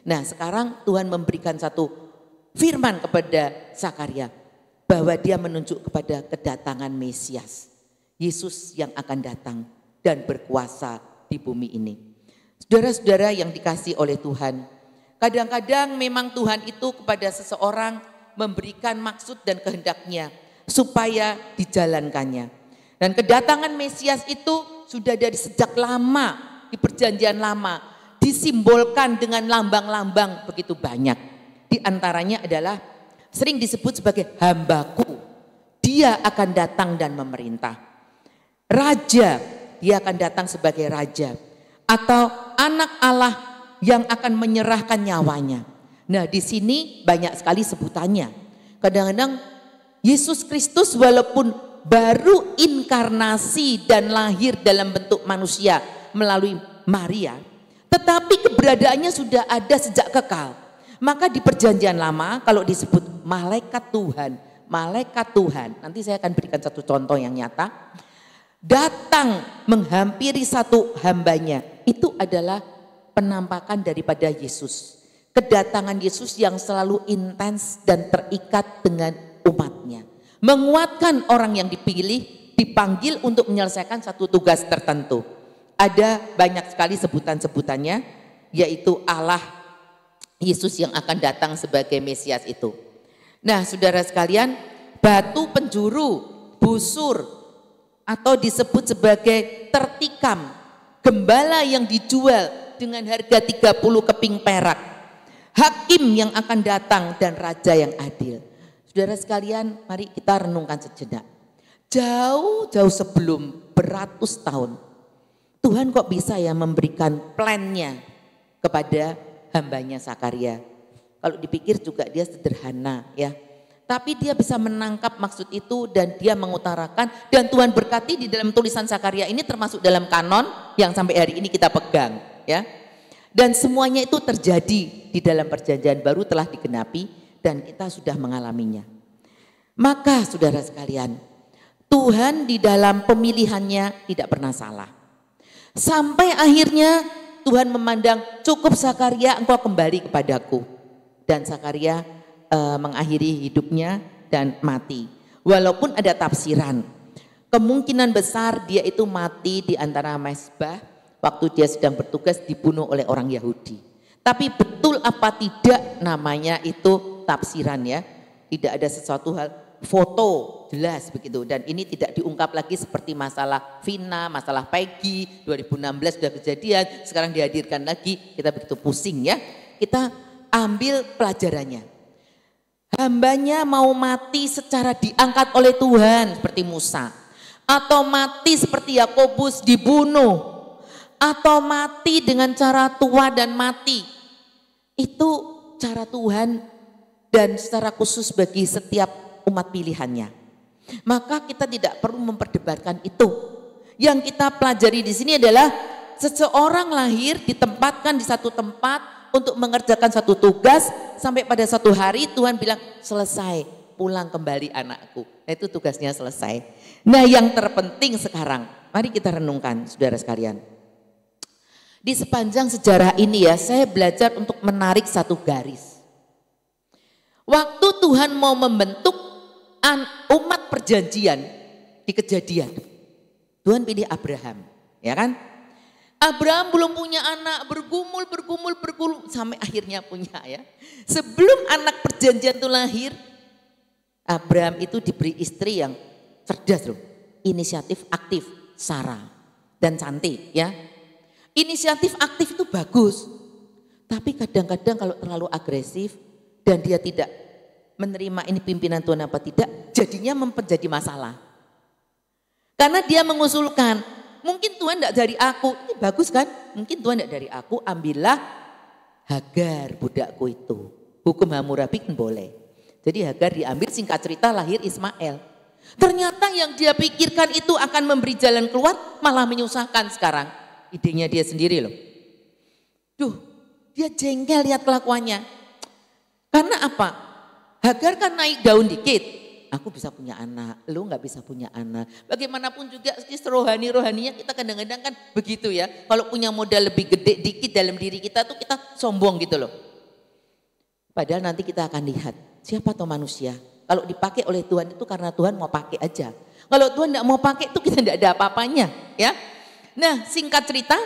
Nah sekarang Tuhan memberikan satu firman kepada Sakaria bahwa dia menunjuk kepada kedatangan Mesias. Yesus yang akan datang dan berkuasa di bumi ini. Saudara-saudara yang dikasih oleh Tuhan, kadang-kadang memang Tuhan itu kepada seseorang memberikan maksud dan kehendaknya supaya dijalankannya. Dan kedatangan Mesias itu sudah dari sejak lama, di perjanjian lama, disimbolkan dengan lambang-lambang begitu banyak. Di antaranya adalah sering disebut sebagai hambaku. Dia akan datang dan memerintah raja, dia akan datang sebagai raja atau anak Allah yang akan menyerahkan nyawanya. Nah, di sini banyak sekali sebutannya. Kadang-kadang Yesus Kristus walaupun baru inkarnasi dan lahir dalam bentuk manusia melalui Maria, tetapi keberadaannya sudah ada sejak kekal. Maka di perjanjian lama kalau disebut malaikat Tuhan, malaikat Tuhan, nanti saya akan berikan satu contoh yang nyata datang menghampiri satu hambanya. Itu adalah penampakan daripada Yesus. Kedatangan Yesus yang selalu intens dan terikat dengan umatnya. Menguatkan orang yang dipilih, dipanggil untuk menyelesaikan satu tugas tertentu. Ada banyak sekali sebutan-sebutannya, yaitu Allah Yesus yang akan datang sebagai Mesias itu. Nah saudara sekalian, batu penjuru, busur, atau disebut sebagai tertikam, gembala yang dijual dengan harga 30 keping perak, hakim yang akan datang dan raja yang adil. Saudara sekalian, mari kita renungkan sejenak. Jauh-jauh sebelum beratus tahun, Tuhan kok bisa ya memberikan plannya kepada hambanya Sakaria. Kalau dipikir juga dia sederhana ya, tapi dia bisa menangkap maksud itu dan dia mengutarakan dan Tuhan berkati di dalam tulisan Sakaria ini termasuk dalam kanon yang sampai hari ini kita pegang ya dan semuanya itu terjadi di dalam perjanjian baru telah digenapi dan kita sudah mengalaminya maka saudara sekalian Tuhan di dalam pemilihannya tidak pernah salah sampai akhirnya Tuhan memandang cukup Sakaria engkau kembali kepadaku dan Sakaria uh, mengakhiri hidupnya dan mati. Walaupun ada tafsiran, kemungkinan besar dia itu mati di antara mesbah waktu dia sedang bertugas dibunuh oleh orang Yahudi. Tapi betul apa tidak namanya itu tafsiran ya. Tidak ada sesuatu hal foto jelas begitu dan ini tidak diungkap lagi seperti masalah Vina, masalah Peggy 2016 sudah kejadian, sekarang dihadirkan lagi kita begitu pusing ya. Kita ambil pelajarannya. Hambanya mau mati secara diangkat oleh Tuhan seperti Musa. Atau mati seperti Yakobus dibunuh. Atau mati dengan cara tua dan mati. Itu cara Tuhan dan secara khusus bagi setiap umat pilihannya. Maka kita tidak perlu memperdebatkan itu. Yang kita pelajari di sini adalah seseorang lahir ditempatkan di satu tempat untuk mengerjakan satu tugas sampai pada satu hari Tuhan bilang selesai pulang kembali anakku. Nah itu tugasnya selesai. Nah yang terpenting sekarang mari kita renungkan saudara sekalian. Di sepanjang sejarah ini ya saya belajar untuk menarik satu garis. Waktu Tuhan mau membentuk umat perjanjian di kejadian. Tuhan pilih Abraham, ya kan? Abraham belum punya anak, bergumul, bergumul, bergumul, sampai akhirnya punya ya. Sebelum anak perjanjian itu lahir, Abraham itu diberi istri yang cerdas loh, inisiatif aktif, Sarah dan cantik ya. Inisiatif aktif itu bagus, tapi kadang-kadang kalau terlalu agresif dan dia tidak menerima ini pimpinan Tuhan apa tidak, jadinya menjadi masalah. Karena dia mengusulkan, Mungkin Tuhan tidak dari aku. Ini bagus kan? Mungkin Tuhan tidak dari aku. Ambillah Hagar budakku itu. Hukum Hammurabi kan hmm, boleh. Jadi Hagar diambil singkat cerita lahir Ismail. Ternyata yang dia pikirkan itu akan memberi jalan keluar malah menyusahkan sekarang. Idenya dia sendiri loh. Duh, dia jengkel lihat kelakuannya. Karena apa? Hagar kan naik daun dikit, aku bisa punya anak, lo nggak bisa punya anak. Bagaimanapun juga rohani rohaninya kita kadang-kadang kan begitu ya. Kalau punya modal lebih gede dikit dalam diri kita tuh kita sombong gitu loh. Padahal nanti kita akan lihat siapa tuh manusia. Kalau dipakai oleh Tuhan itu karena Tuhan mau pakai aja. Kalau Tuhan tidak mau pakai itu kita tidak ada apa-apanya ya. Nah singkat cerita,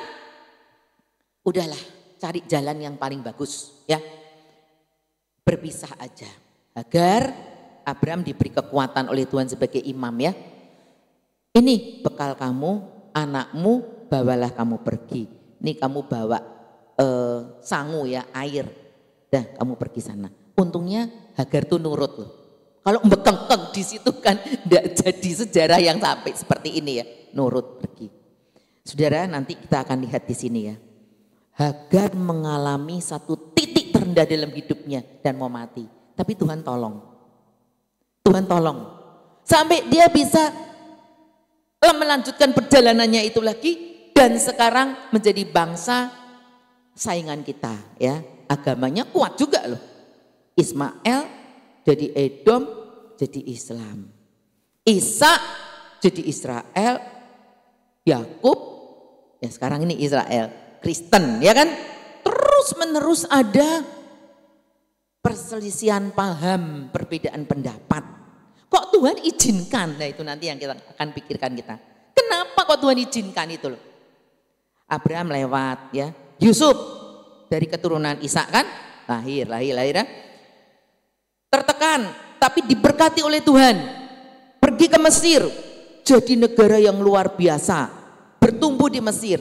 udahlah cari jalan yang paling bagus ya. Berpisah aja agar Abraham diberi kekuatan oleh Tuhan sebagai imam ya. Ini bekal kamu, anakmu, bawalah kamu pergi. Ini kamu bawa eh, sangu ya, air. Dah kamu pergi sana. Untungnya Hagar tuh nurut loh. Kalau mbekengkeng di situ kan tidak jadi sejarah yang sampai seperti ini ya. Nurut pergi. Saudara nanti kita akan lihat di sini ya. Hagar mengalami satu titik terendah dalam hidupnya dan mau mati. Tapi Tuhan tolong. Tuhan tolong. Sampai dia bisa melanjutkan perjalanannya itu lagi dan sekarang menjadi bangsa saingan kita ya. Agamanya kuat juga loh. Ismail jadi Edom jadi Islam. Isa jadi Israel, Yakub ya sekarang ini Israel, Kristen ya kan? Terus menerus ada perselisihan paham, perbedaan pendapat. Kok Tuhan izinkan? Nah itu nanti yang kita akan pikirkan kita. Kenapa kok Tuhan izinkan itu loh? Abraham lewat ya. Yusuf dari keturunan Ishak kan? Lahir, lahir, lahir. Ya? Tertekan tapi diberkati oleh Tuhan. Pergi ke Mesir jadi negara yang luar biasa. Bertumbuh di Mesir.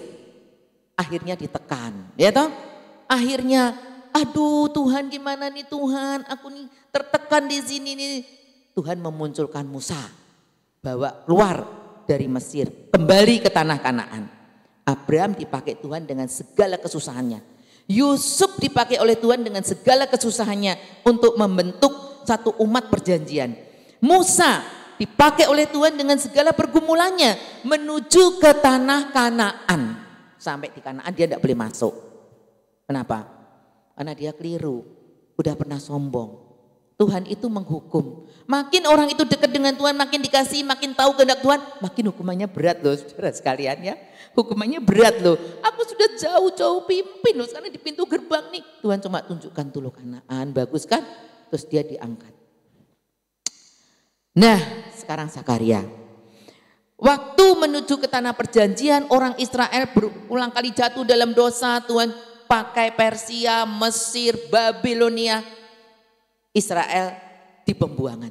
Akhirnya ditekan, ya toh? Akhirnya aduh Tuhan gimana nih Tuhan, aku nih tertekan di sini nih. Tuhan memunculkan Musa, bawa keluar dari Mesir, kembali ke tanah Kanaan. Abraham dipakai Tuhan dengan segala kesusahannya. Yusuf dipakai oleh Tuhan dengan segala kesusahannya untuk membentuk satu umat perjanjian. Musa dipakai oleh Tuhan dengan segala pergumulannya menuju ke tanah Kanaan. Sampai di Kanaan dia tidak boleh masuk. Kenapa? karena dia keliru, udah pernah sombong. Tuhan itu menghukum. Makin orang itu dekat dengan Tuhan, makin dikasih, makin tahu kehendak Tuhan, makin hukumannya berat loh saudara sekalian ya. Hukumannya berat loh. Aku sudah jauh-jauh pimpin loh, sekarang di pintu gerbang nih. Tuhan cuma tunjukkan tuh loh kanaan, bagus kan? Terus dia diangkat. Nah sekarang Sakaria. Waktu menuju ke tanah perjanjian, orang Israel berulang kali jatuh dalam dosa, Tuhan pakai Persia, Mesir, Babilonia, Israel di pembuangan.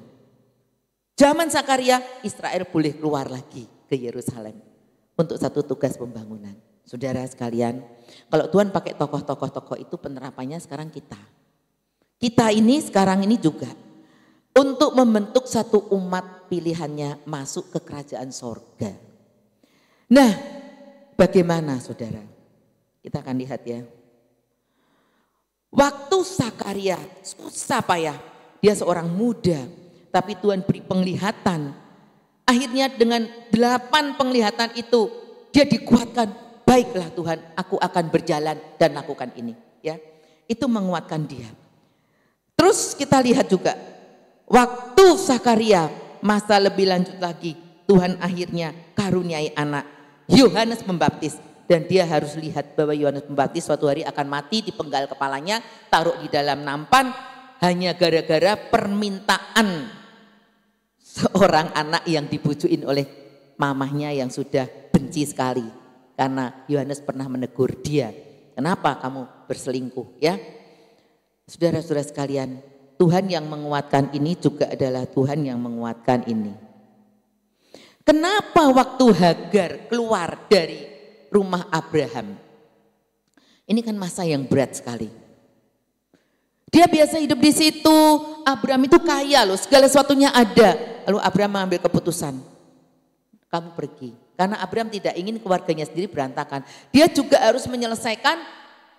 Zaman Sakaria, Israel boleh keluar lagi ke Yerusalem untuk satu tugas pembangunan. Saudara sekalian, kalau Tuhan pakai tokoh-tokoh tokoh itu penerapannya sekarang kita. Kita ini sekarang ini juga untuk membentuk satu umat pilihannya masuk ke kerajaan sorga. Nah, bagaimana saudara? Kita akan lihat ya. Waktu Sakaria susah payah, dia seorang muda, tapi Tuhan beri penglihatan. Akhirnya dengan delapan penglihatan itu dia dikuatkan. Baiklah Tuhan, aku akan berjalan dan lakukan ini. Ya, itu menguatkan dia. Terus kita lihat juga waktu Sakaria masa lebih lanjut lagi Tuhan akhirnya karuniai anak Yohanes Pembaptis dan dia harus lihat bahwa Yohanes Pembaptis suatu hari akan mati dipenggal kepalanya, taruh di dalam nampan hanya gara-gara permintaan seorang anak yang dibujuin oleh mamahnya yang sudah benci sekali karena Yohanes pernah menegur dia. Kenapa kamu berselingkuh ya? Saudara-saudara sekalian, Tuhan yang menguatkan ini juga adalah Tuhan yang menguatkan ini. Kenapa waktu Hagar keluar dari rumah Abraham. Ini kan masa yang berat sekali. Dia biasa hidup di situ. Abraham itu kaya loh, segala sesuatunya ada. Lalu Abraham mengambil keputusan. Kamu pergi. Karena Abraham tidak ingin keluarganya sendiri berantakan. Dia juga harus menyelesaikan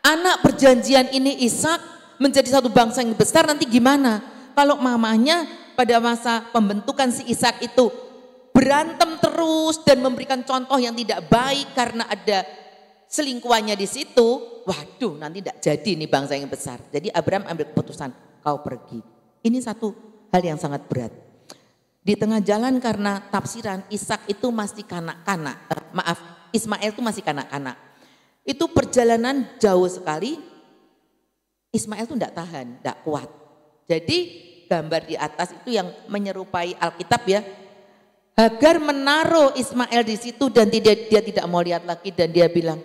anak perjanjian ini Ishak menjadi satu bangsa yang besar nanti gimana? Kalau mamanya pada masa pembentukan si Ishak itu berantem terus dan memberikan contoh yang tidak baik karena ada selingkuhannya di situ, waduh nanti tidak jadi nih bangsa yang besar. Jadi Abraham ambil keputusan, kau pergi. Ini satu hal yang sangat berat. Di tengah jalan karena tafsiran Ishak itu masih kanak-kanak, maaf Ismail itu masih kanak-kanak. Itu perjalanan jauh sekali, Ismail itu tidak tahan, tidak kuat. Jadi gambar di atas itu yang menyerupai Alkitab ya, agar menaruh Ismail di situ dan tidak, dia tidak mau lihat lagi dan dia bilang,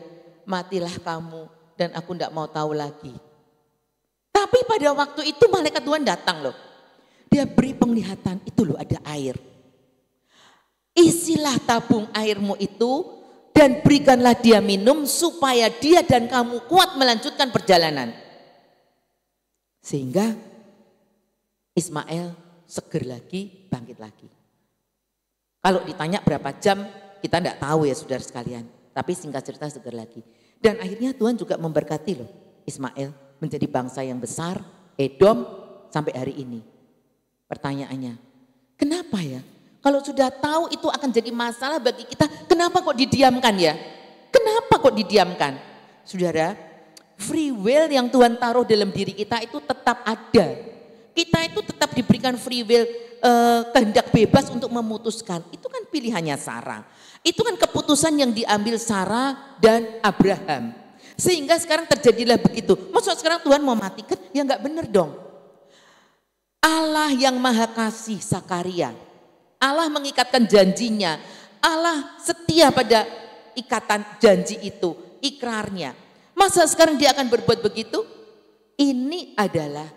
matilah kamu dan aku tidak mau tahu lagi. Tapi pada waktu itu malaikat Tuhan datang loh. Dia beri penglihatan, itu loh ada air. Isilah tabung airmu itu dan berikanlah dia minum supaya dia dan kamu kuat melanjutkan perjalanan. Sehingga Ismail seger lagi, bangkit lagi. Kalau ditanya berapa jam, kita tidak tahu ya saudara sekalian. Tapi singkat cerita segar lagi. Dan akhirnya Tuhan juga memberkati loh Ismail menjadi bangsa yang besar, Edom sampai hari ini. Pertanyaannya, kenapa ya? Kalau sudah tahu itu akan jadi masalah bagi kita, kenapa kok didiamkan ya? Kenapa kok didiamkan? Saudara, free will yang Tuhan taruh dalam diri kita itu tetap ada. Kita itu tetap diberikan free will eh, kehendak bebas untuk memutuskan. Itu kan pilihannya Sarah. Itu kan keputusan yang diambil Sarah dan Abraham. Sehingga sekarang terjadilah begitu. Maksudnya sekarang Tuhan mau matikan? Ya nggak benar dong. Allah yang maha kasih Sakaria. Allah mengikatkan janjinya. Allah setia pada ikatan janji itu, ikrarnya. Masa sekarang dia akan berbuat begitu? Ini adalah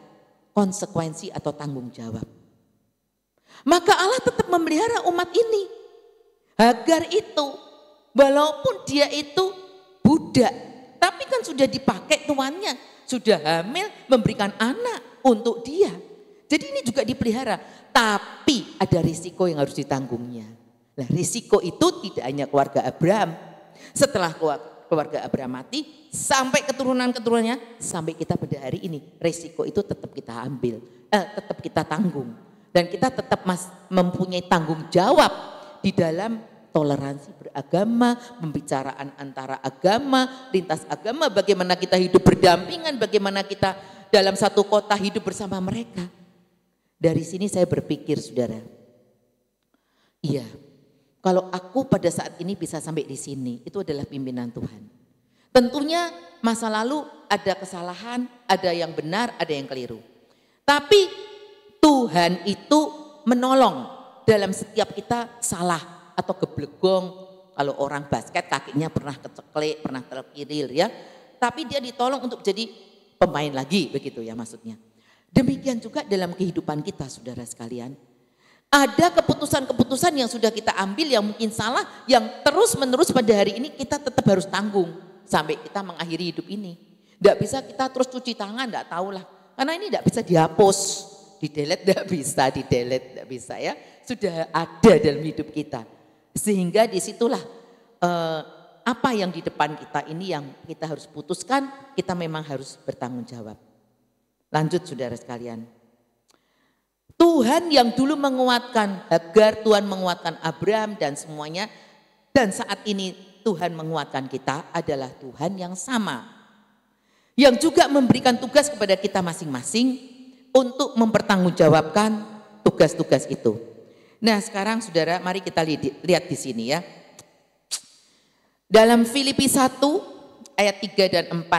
konsekuensi atau tanggung jawab. Maka Allah tetap memelihara umat ini. Agar itu, walaupun dia itu budak, tapi kan sudah dipakai tuannya, sudah hamil memberikan anak untuk dia. Jadi ini juga dipelihara, tapi ada risiko yang harus ditanggungnya. Nah, risiko itu tidak hanya keluarga Abraham. Setelah keluarga Abraham mati, sampai keturunan-keturunannya, sampai kita pada hari ini, risiko itu tetap kita ambil, eh, tetap kita tanggung. Dan kita tetap mas, mempunyai tanggung jawab di dalam toleransi beragama, pembicaraan antara agama, lintas agama, bagaimana kita hidup berdampingan, bagaimana kita dalam satu kota hidup bersama mereka. Dari sini saya berpikir saudara, iya kalau aku pada saat ini bisa sampai di sini, itu adalah pimpinan Tuhan. Tentunya masa lalu ada kesalahan, ada yang benar, ada yang keliru. Tapi Tuhan itu menolong dalam setiap kita salah atau geblegong. Kalau orang basket kakinya pernah keceklek, pernah terkiril ya. Tapi dia ditolong untuk jadi pemain lagi begitu ya maksudnya. Demikian juga dalam kehidupan kita saudara sekalian. Ada keputusan-keputusan yang sudah kita ambil yang mungkin salah yang terus-menerus pada hari ini kita tetap harus tanggung sampai kita mengakhiri hidup ini. Tidak bisa kita terus cuci tangan, tidak tahulah. Karena ini tidak bisa dihapus didelete tidak bisa, didelete tidak bisa ya. Sudah ada dalam hidup kita. Sehingga disitulah eh, apa yang di depan kita ini yang kita harus putuskan, kita memang harus bertanggung jawab. Lanjut saudara sekalian. Tuhan yang dulu menguatkan agar Tuhan menguatkan Abraham dan semuanya. Dan saat ini Tuhan menguatkan kita adalah Tuhan yang sama. Yang juga memberikan tugas kepada kita masing-masing untuk mempertanggungjawabkan tugas-tugas itu. Nah, sekarang saudara, mari kita lihat di sini ya. Dalam Filipi 1 ayat 3 dan 4.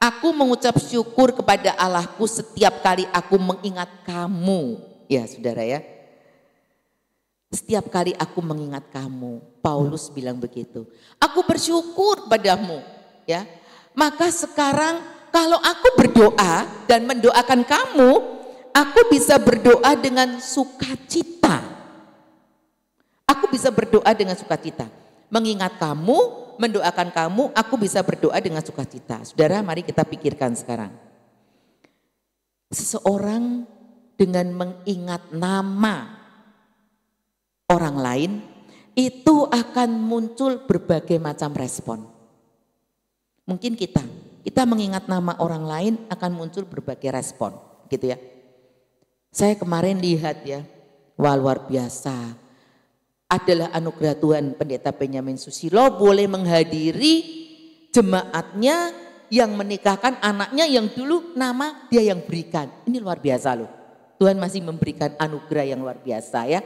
Aku mengucap syukur kepada Allahku setiap kali aku mengingat kamu. Ya, saudara ya. Setiap kali aku mengingat kamu, Paulus bilang begitu. Aku bersyukur padamu, ya. Maka sekarang kalau aku berdoa dan mendoakan kamu, aku bisa berdoa dengan sukacita. Aku bisa berdoa dengan sukacita. Mengingat kamu, mendoakan kamu, aku bisa berdoa dengan sukacita. Saudara, mari kita pikirkan sekarang. Seseorang dengan mengingat nama orang lain itu akan muncul berbagai macam respon. Mungkin kita kita mengingat nama orang lain akan muncul berbagai respon gitu ya. Saya kemarin lihat ya, wah luar biasa. Adalah anugerah Tuhan Pendeta Benyamin Susilo boleh menghadiri jemaatnya yang menikahkan anaknya yang dulu nama dia yang berikan. Ini luar biasa loh. Tuhan masih memberikan anugerah yang luar biasa ya.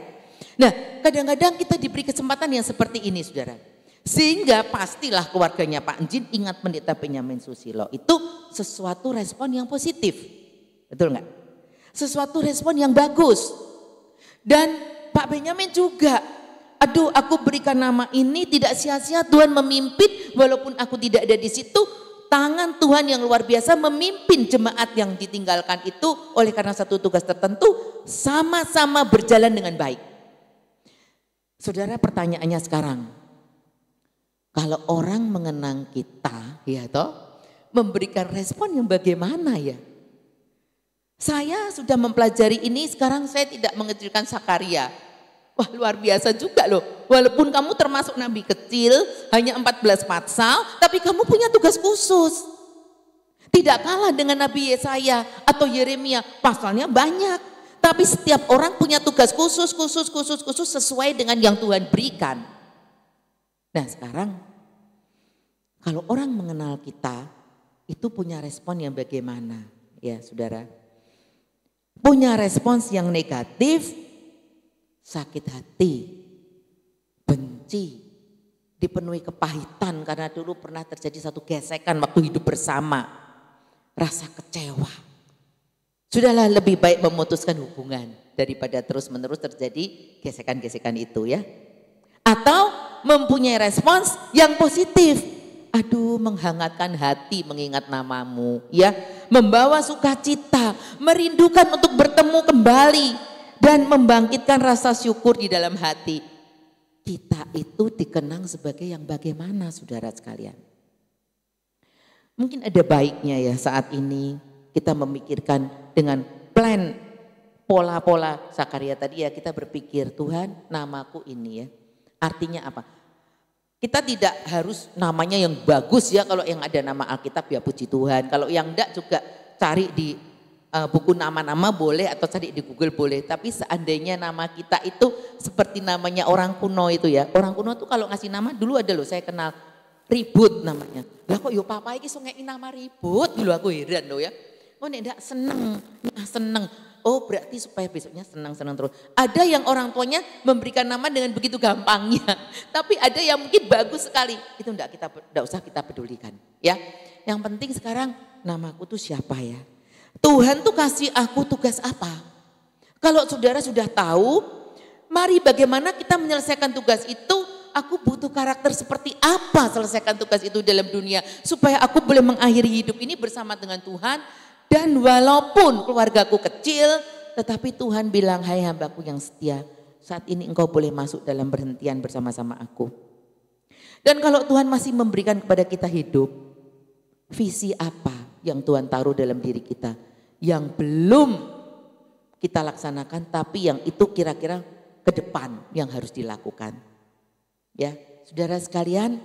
Nah kadang-kadang kita diberi kesempatan yang seperti ini saudara sehingga pastilah keluarganya Pak Enjin ingat pendeta Benyamin Susilo. Itu sesuatu respon yang positif. Betul nggak? Sesuatu respon yang bagus. Dan Pak Benyamin juga, aduh aku berikan nama ini tidak sia-sia Tuhan memimpin walaupun aku tidak ada di situ. Tangan Tuhan yang luar biasa memimpin jemaat yang ditinggalkan itu oleh karena satu tugas tertentu sama-sama berjalan dengan baik. Saudara pertanyaannya sekarang, kalau orang mengenang kita, ya toh, memberikan respon yang bagaimana ya? Saya sudah mempelajari ini, sekarang saya tidak mengecilkan Sakaria. Wah luar biasa juga loh. Walaupun kamu termasuk nabi kecil, hanya 14 pasal, tapi kamu punya tugas khusus. Tidak kalah dengan nabi Yesaya atau Yeremia, pasalnya banyak. Tapi setiap orang punya tugas khusus, khusus, khusus, khusus sesuai dengan yang Tuhan berikan. Nah sekarang kalau orang mengenal kita itu punya respon yang bagaimana ya saudara. Punya respons yang negatif, sakit hati, benci, dipenuhi kepahitan karena dulu pernah terjadi satu gesekan waktu hidup bersama, rasa kecewa. Sudahlah lebih baik memutuskan hubungan daripada terus-menerus terjadi gesekan-gesekan itu ya. Atau mempunyai respons yang positif. Aduh, menghangatkan hati mengingat namamu, ya. Membawa sukacita, merindukan untuk bertemu kembali dan membangkitkan rasa syukur di dalam hati. Kita itu dikenang sebagai yang bagaimana, saudara sekalian? Mungkin ada baiknya ya saat ini kita memikirkan dengan plan pola-pola Sakaria tadi ya kita berpikir Tuhan namaku ini ya Artinya apa? Kita tidak harus namanya yang bagus ya kalau yang ada nama Alkitab ya puji Tuhan. Kalau yang enggak juga cari di uh, buku nama-nama boleh atau cari di Google boleh. Tapi seandainya nama kita itu seperti namanya orang kuno itu ya. Orang kuno tuh kalau ngasih nama dulu ada loh saya kenal ribut namanya. Lah kok yo ya papa iki sungai nama ribut dulu aku heran loh ya. oh nek ndak seneng, nah seneng Oh berarti supaya besoknya senang-senang terus. Ada yang orang tuanya memberikan nama dengan begitu gampangnya. Tapi ada yang mungkin bagus sekali. Itu enggak kita enggak usah kita pedulikan. Ya, Yang penting sekarang namaku tuh siapa ya. Tuhan tuh kasih aku tugas apa. Kalau saudara sudah tahu, mari bagaimana kita menyelesaikan tugas itu aku butuh karakter seperti apa selesaikan tugas itu dalam dunia supaya aku boleh mengakhiri hidup ini bersama dengan Tuhan dan walaupun keluargaku kecil, tetapi Tuhan bilang, hai hambaku yang setia, saat ini engkau boleh masuk dalam berhentian bersama-sama aku. Dan kalau Tuhan masih memberikan kepada kita hidup, visi apa yang Tuhan taruh dalam diri kita? Yang belum kita laksanakan, tapi yang itu kira-kira ke depan yang harus dilakukan. Ya, saudara sekalian,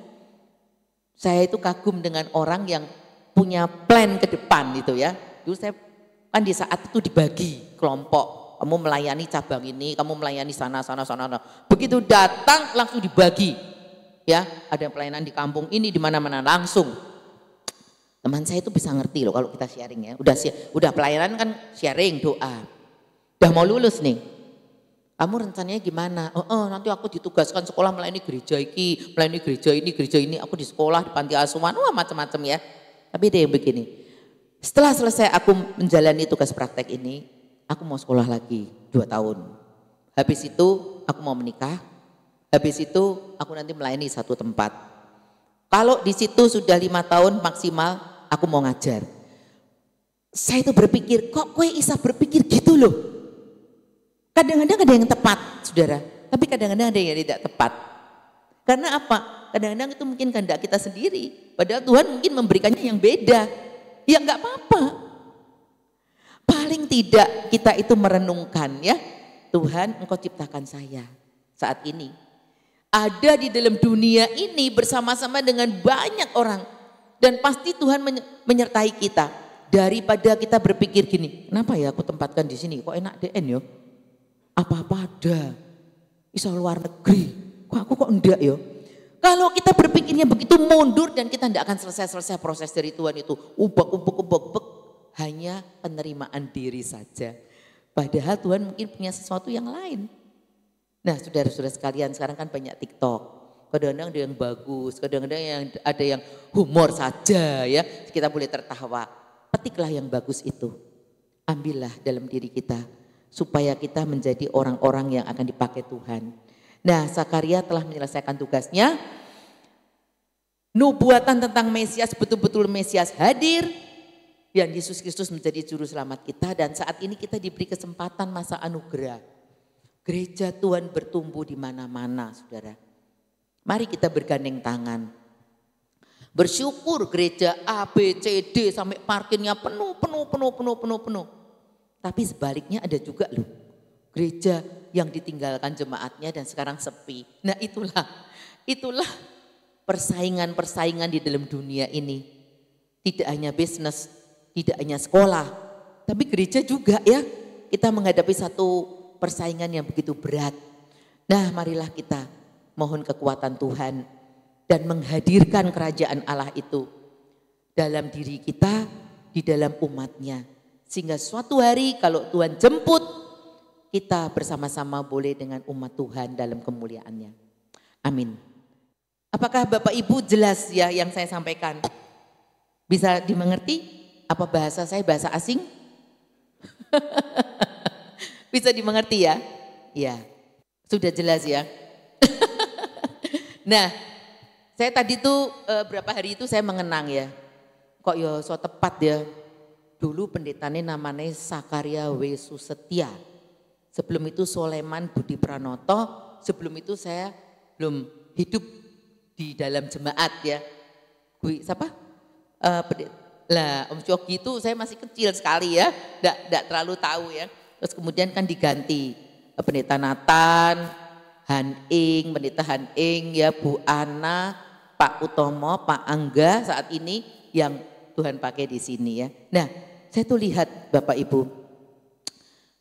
saya itu kagum dengan orang yang punya plan ke depan itu ya dulu saya kan di saat itu dibagi kelompok. Kamu melayani cabang ini, kamu melayani sana, sana, sana. sana. Begitu datang langsung dibagi. Ya, ada pelayanan di kampung ini di mana-mana langsung. Teman saya itu bisa ngerti loh kalau kita sharing ya. Udah udah pelayanan kan sharing doa. Udah mau lulus nih, kamu rencananya gimana? Oh, oh, nanti aku ditugaskan sekolah melayani gereja iki, melayani gereja ini, gereja ini, aku di sekolah, di panti asuhan, wah macam-macam ya. Tapi dia yang begini, setelah selesai aku menjalani tugas praktek ini, aku mau sekolah lagi dua tahun. Habis itu aku mau menikah. Habis itu aku nanti melayani satu tempat. Kalau di situ sudah lima tahun maksimal, aku mau ngajar. Saya itu berpikir, kok kue Isa berpikir gitu loh? Kadang-kadang ada yang tepat, saudara. Tapi kadang-kadang ada yang tidak tepat. Karena apa? Kadang-kadang itu mungkin kehendak kita sendiri. Padahal Tuhan mungkin memberikannya yang beda ya nggak apa-apa. Paling tidak kita itu merenungkan ya, Tuhan engkau ciptakan saya saat ini. Ada di dalam dunia ini bersama-sama dengan banyak orang. Dan pasti Tuhan menyertai kita. Daripada kita berpikir gini, kenapa ya aku tempatkan di sini? Kok enak DN yo? Apa-apa ada. Bisa luar negeri. Kok aku kok enggak yo? Kalau kita berpikirnya begitu mundur dan kita tidak akan selesai-selesai proses dari Tuhan itu. Ubek, ubek, ubek, ubek. Hanya penerimaan diri saja. Padahal Tuhan mungkin punya sesuatu yang lain. Nah saudara-saudara sekalian sekarang kan banyak TikTok. Kadang-kadang ada yang bagus, kadang-kadang yang ada yang humor saja ya. Kita boleh tertawa. Petiklah yang bagus itu. Ambillah dalam diri kita supaya kita menjadi orang-orang yang akan dipakai Tuhan Nah, Sakaria telah menyelesaikan tugasnya. Nubuatan tentang Mesias betul-betul Mesias hadir yang Yesus Kristus menjadi juru selamat kita dan saat ini kita diberi kesempatan masa anugerah. Gereja Tuhan bertumbuh di mana-mana, Saudara. Mari kita bergandeng tangan. Bersyukur gereja A, B, C, D sampai parkirnya penuh, penuh, penuh, penuh, penuh, penuh. Tapi sebaliknya ada juga loh. Gereja yang ditinggalkan jemaatnya dan sekarang sepi. Nah itulah, itulah persaingan-persaingan di dalam dunia ini. Tidak hanya bisnis, tidak hanya sekolah, tapi gereja juga ya. Kita menghadapi satu persaingan yang begitu berat. Nah marilah kita mohon kekuatan Tuhan dan menghadirkan kerajaan Allah itu dalam diri kita, di dalam umatnya. Sehingga suatu hari kalau Tuhan jemput kita bersama-sama boleh dengan umat Tuhan dalam kemuliaannya. Amin. Apakah Bapak Ibu jelas ya yang saya sampaikan? Bisa dimengerti? Apa bahasa saya bahasa asing? Bisa dimengerti ya? Ya, sudah jelas ya. nah, saya tadi tuh eh, berapa hari itu saya mengenang ya. Kok ya so tepat ya. Dulu pendetanya namanya Sakaria W. Setia sebelum itu Soleman Budi Pranoto, sebelum itu saya belum hidup di dalam jemaat ya. Gue siapa? Uh, lah Om Coki itu saya masih kecil sekali ya, tidak enggak terlalu tahu ya. Terus kemudian kan diganti eh, pendeta Nathan, Han Ing, pendeta Han Ing ya Bu Ana, Pak Utomo, Pak Angga saat ini yang Tuhan pakai di sini ya. Nah, saya tuh lihat Bapak Ibu,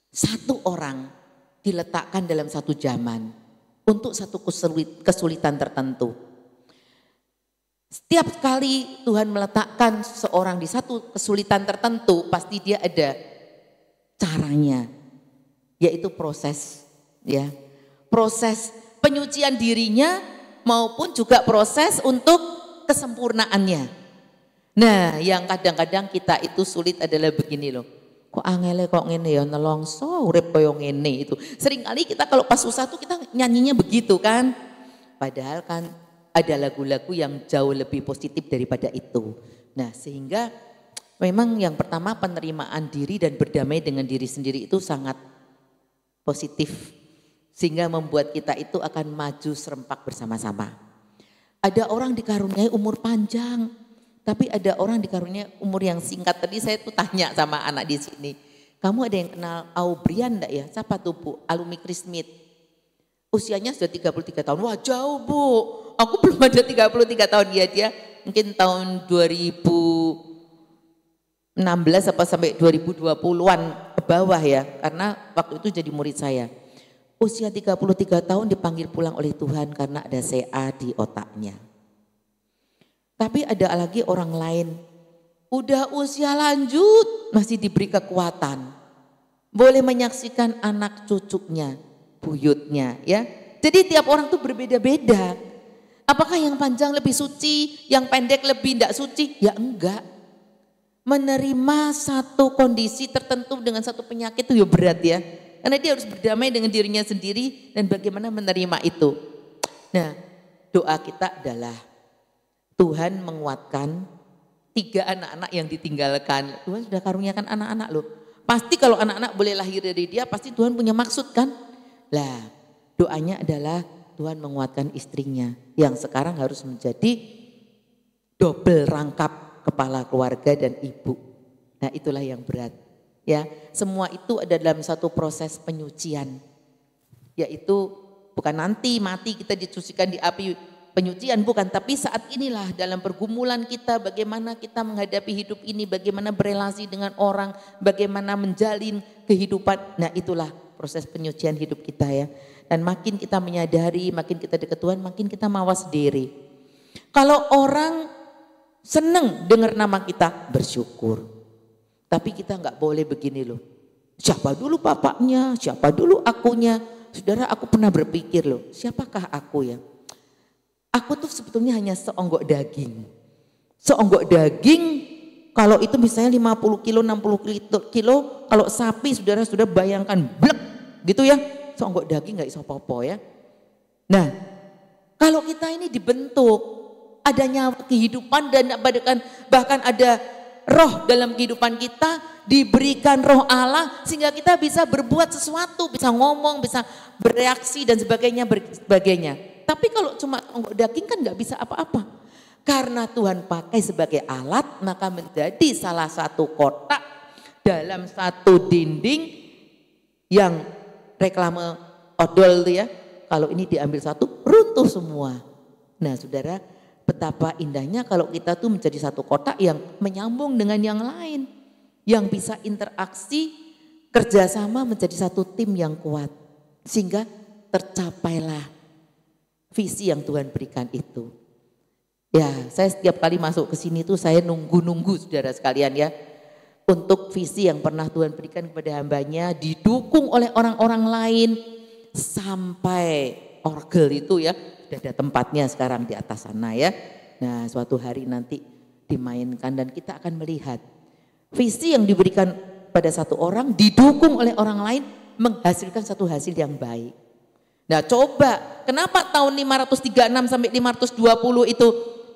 satu orang diletakkan dalam satu zaman untuk satu kesulitan tertentu. Setiap kali Tuhan meletakkan seorang di satu kesulitan tertentu, pasti dia ada caranya, yaitu proses, ya, proses penyucian dirinya maupun juga proses untuk kesempurnaannya. Nah, yang kadang-kadang kita itu sulit adalah begini loh kok angele kok ngene ya nelongso urip koyo ngene itu. Sering kali kita kalau pas susah tuh kita nyanyinya begitu kan. Padahal kan ada lagu-lagu yang jauh lebih positif daripada itu. Nah, sehingga memang yang pertama penerimaan diri dan berdamai dengan diri sendiri itu sangat positif sehingga membuat kita itu akan maju serempak bersama-sama. Ada orang dikaruniai umur panjang, tapi ada orang dikarunia umur yang singkat. Tadi saya tuh tanya sama anak di sini. Kamu ada yang kenal Aubrian enggak ya? Siapa tuh Bu? Alumni Chris Usianya sudah 33 tahun. Wah jauh Bu. Aku belum ada 33 tahun dia ya. dia. Mungkin tahun 2016 apa sampai 2020-an ke bawah ya. Karena waktu itu jadi murid saya. Usia 33 tahun dipanggil pulang oleh Tuhan karena ada CA di otaknya. Tapi ada lagi orang lain, udah usia lanjut masih diberi kekuatan. Boleh menyaksikan anak cucunya, buyutnya ya. Jadi tiap orang tuh berbeda-beda. Apakah yang panjang lebih suci, yang pendek lebih tidak suci? Ya enggak. Menerima satu kondisi tertentu dengan satu penyakit itu ya berat ya. Karena dia harus berdamai dengan dirinya sendiri dan bagaimana menerima itu. Nah, doa kita adalah Tuhan menguatkan tiga anak-anak yang ditinggalkan. Tuhan sudah karuniakan anak-anak loh. Pasti kalau anak-anak boleh lahir dari dia, pasti Tuhan punya maksud kan? Lah, doanya adalah Tuhan menguatkan istrinya yang sekarang harus menjadi double rangkap kepala keluarga dan ibu. Nah, itulah yang berat. Ya, semua itu ada dalam satu proses penyucian. Yaitu bukan nanti mati kita dicucikan di api penyucian bukan, tapi saat inilah dalam pergumulan kita bagaimana kita menghadapi hidup ini, bagaimana berelasi dengan orang, bagaimana menjalin kehidupan. Nah, itulah proses penyucian hidup kita ya. Dan makin kita menyadari, makin kita dekat Tuhan, makin kita mawas diri. Kalau orang seneng dengar nama kita, bersyukur. Tapi kita nggak boleh begini loh. Siapa dulu bapaknya, siapa dulu akunya. Saudara aku pernah berpikir loh, siapakah aku ya? Aku tuh sebetulnya hanya seonggok daging. Seonggok daging kalau itu misalnya 50 kilo, 60 kilo, kalau sapi saudara sudah bayangkan blek gitu ya. Seonggok daging nggak iso popo ya. Nah, kalau kita ini dibentuk adanya kehidupan dan bahkan bahkan ada roh dalam kehidupan kita diberikan roh Allah sehingga kita bisa berbuat sesuatu, bisa ngomong, bisa bereaksi dan sebagainya sebagainya. Tapi kalau cuma tonggok daging kan nggak bisa apa-apa. Karena Tuhan pakai sebagai alat maka menjadi salah satu kotak dalam satu dinding yang reklame odol itu ya. Kalau ini diambil satu runtuh semua. Nah saudara betapa indahnya kalau kita tuh menjadi satu kotak yang menyambung dengan yang lain. Yang bisa interaksi kerjasama menjadi satu tim yang kuat. Sehingga tercapailah visi yang Tuhan berikan itu. Ya, saya setiap kali masuk ke sini tuh saya nunggu-nunggu saudara sekalian ya. Untuk visi yang pernah Tuhan berikan kepada hambanya didukung oleh orang-orang lain sampai orgel itu ya sudah ada tempatnya sekarang di atas sana ya. Nah suatu hari nanti dimainkan dan kita akan melihat visi yang diberikan pada satu orang didukung oleh orang lain menghasilkan satu hasil yang baik. Nah coba, kenapa tahun 536 sampai 520 itu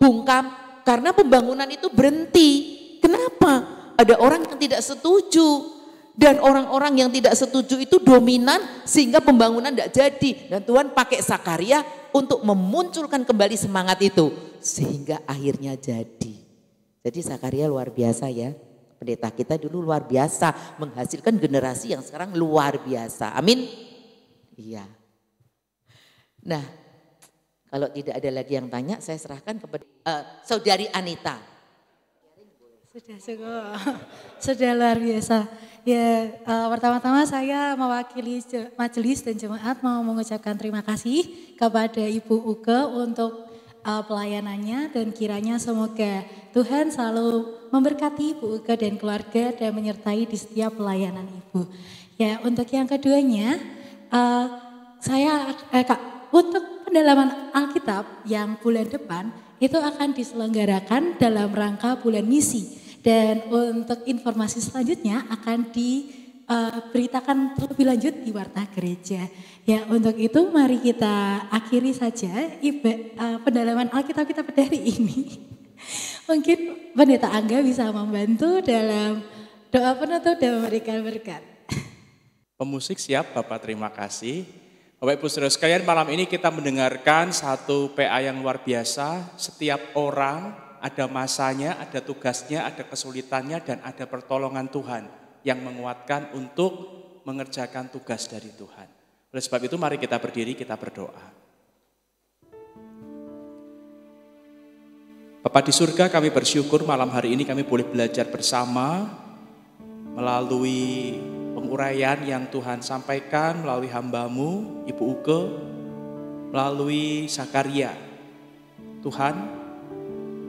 bungkam? Karena pembangunan itu berhenti. Kenapa? Ada orang yang tidak setuju. Dan orang-orang yang tidak setuju itu dominan sehingga pembangunan tidak jadi. Dan Tuhan pakai Sakaria untuk memunculkan kembali semangat itu. Sehingga akhirnya jadi. Jadi Sakaria luar biasa ya. Pendeta kita dulu luar biasa menghasilkan generasi yang sekarang luar biasa. Amin. Iya. Nah, kalau tidak ada lagi yang tanya, saya serahkan kepada uh, saudari Anita. Sudah sungguh, sudah luar biasa. Ya, uh, pertama-tama saya mewakili majelis dan jemaat mau mengucapkan terima kasih kepada Ibu Uke untuk uh, pelayanannya dan kiranya semoga Tuhan selalu memberkati Ibu Uke dan keluarga dan menyertai di setiap pelayanan Ibu. Ya, untuk yang keduanya, uh, saya eh, Kak untuk pendalaman Alkitab yang bulan depan itu akan diselenggarakan dalam rangka bulan misi. Dan untuk informasi selanjutnya akan diberitakan eh, uh, lebih lanjut di Warta Gereja. Ya untuk itu mari kita akhiri saja iba, uh, pendalaman Alkitab kita pada hari ini. Mungkin pendeta Angga bisa membantu dalam doa penutup dan memberikan berkat. Pemusik siap, Bapak terima kasih. Oh, Bapak Ibu Saudara sekalian, malam ini kita mendengarkan satu PA yang luar biasa. Setiap orang ada masanya, ada tugasnya, ada kesulitannya dan ada pertolongan Tuhan yang menguatkan untuk mengerjakan tugas dari Tuhan. Oleh sebab itu mari kita berdiri, kita berdoa. Bapak di surga kami bersyukur malam hari ini kami boleh belajar bersama melalui penguraian yang Tuhan sampaikan melalui hambamu, Ibu Uke, melalui Sakaria. Tuhan,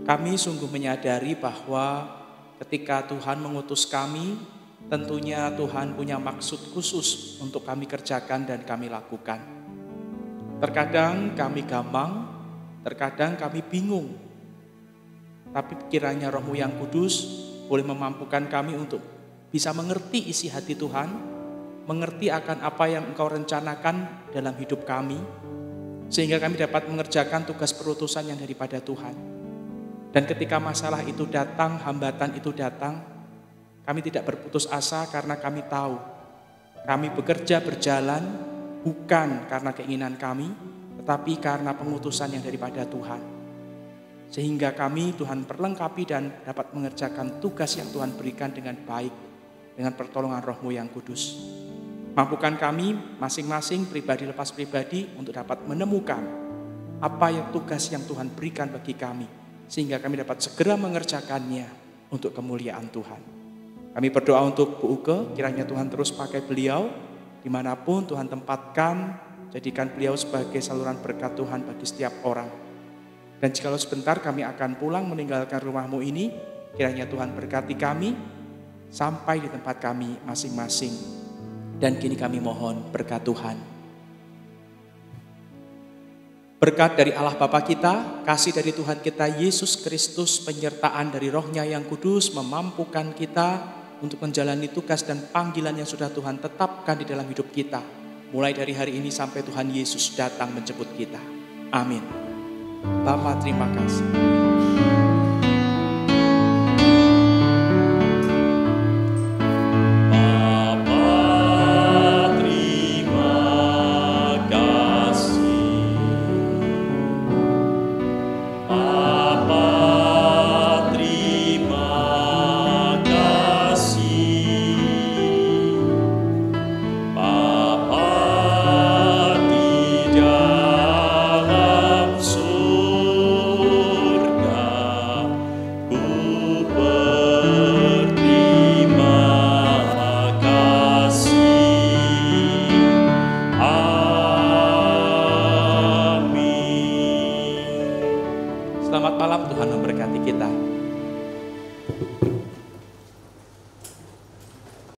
kami sungguh menyadari bahwa ketika Tuhan mengutus kami, tentunya Tuhan punya maksud khusus untuk kami kerjakan dan kami lakukan. Terkadang kami gampang, terkadang kami bingung. Tapi kiranya rohmu yang kudus boleh memampukan kami untuk bisa mengerti isi hati Tuhan, mengerti akan apa yang Engkau rencanakan dalam hidup kami, sehingga kami dapat mengerjakan tugas perutusan yang daripada Tuhan. Dan ketika masalah itu datang, hambatan itu datang, kami tidak berputus asa karena kami tahu kami bekerja berjalan bukan karena keinginan kami, tetapi karena pengutusan yang daripada Tuhan sehingga kami Tuhan perlengkapi dan dapat mengerjakan tugas yang Tuhan berikan dengan baik dengan pertolongan rohmu yang kudus. Mampukan kami masing-masing pribadi lepas pribadi untuk dapat menemukan apa yang tugas yang Tuhan berikan bagi kami. Sehingga kami dapat segera mengerjakannya untuk kemuliaan Tuhan. Kami berdoa untuk Bu Uke, kiranya Tuhan terus pakai beliau dimanapun Tuhan tempatkan, jadikan beliau sebagai saluran berkat Tuhan bagi setiap orang. Dan jika sebentar kami akan pulang meninggalkan rumahmu ini, kiranya Tuhan berkati kami, sampai di tempat kami masing-masing. Dan kini kami mohon berkat Tuhan. Berkat dari Allah Bapa kita, kasih dari Tuhan kita Yesus Kristus, penyertaan dari rohnya yang kudus memampukan kita untuk menjalani tugas dan panggilan yang sudah Tuhan tetapkan di dalam hidup kita. Mulai dari hari ini sampai Tuhan Yesus datang menjemput kita. Amin. Bapak terima kasih.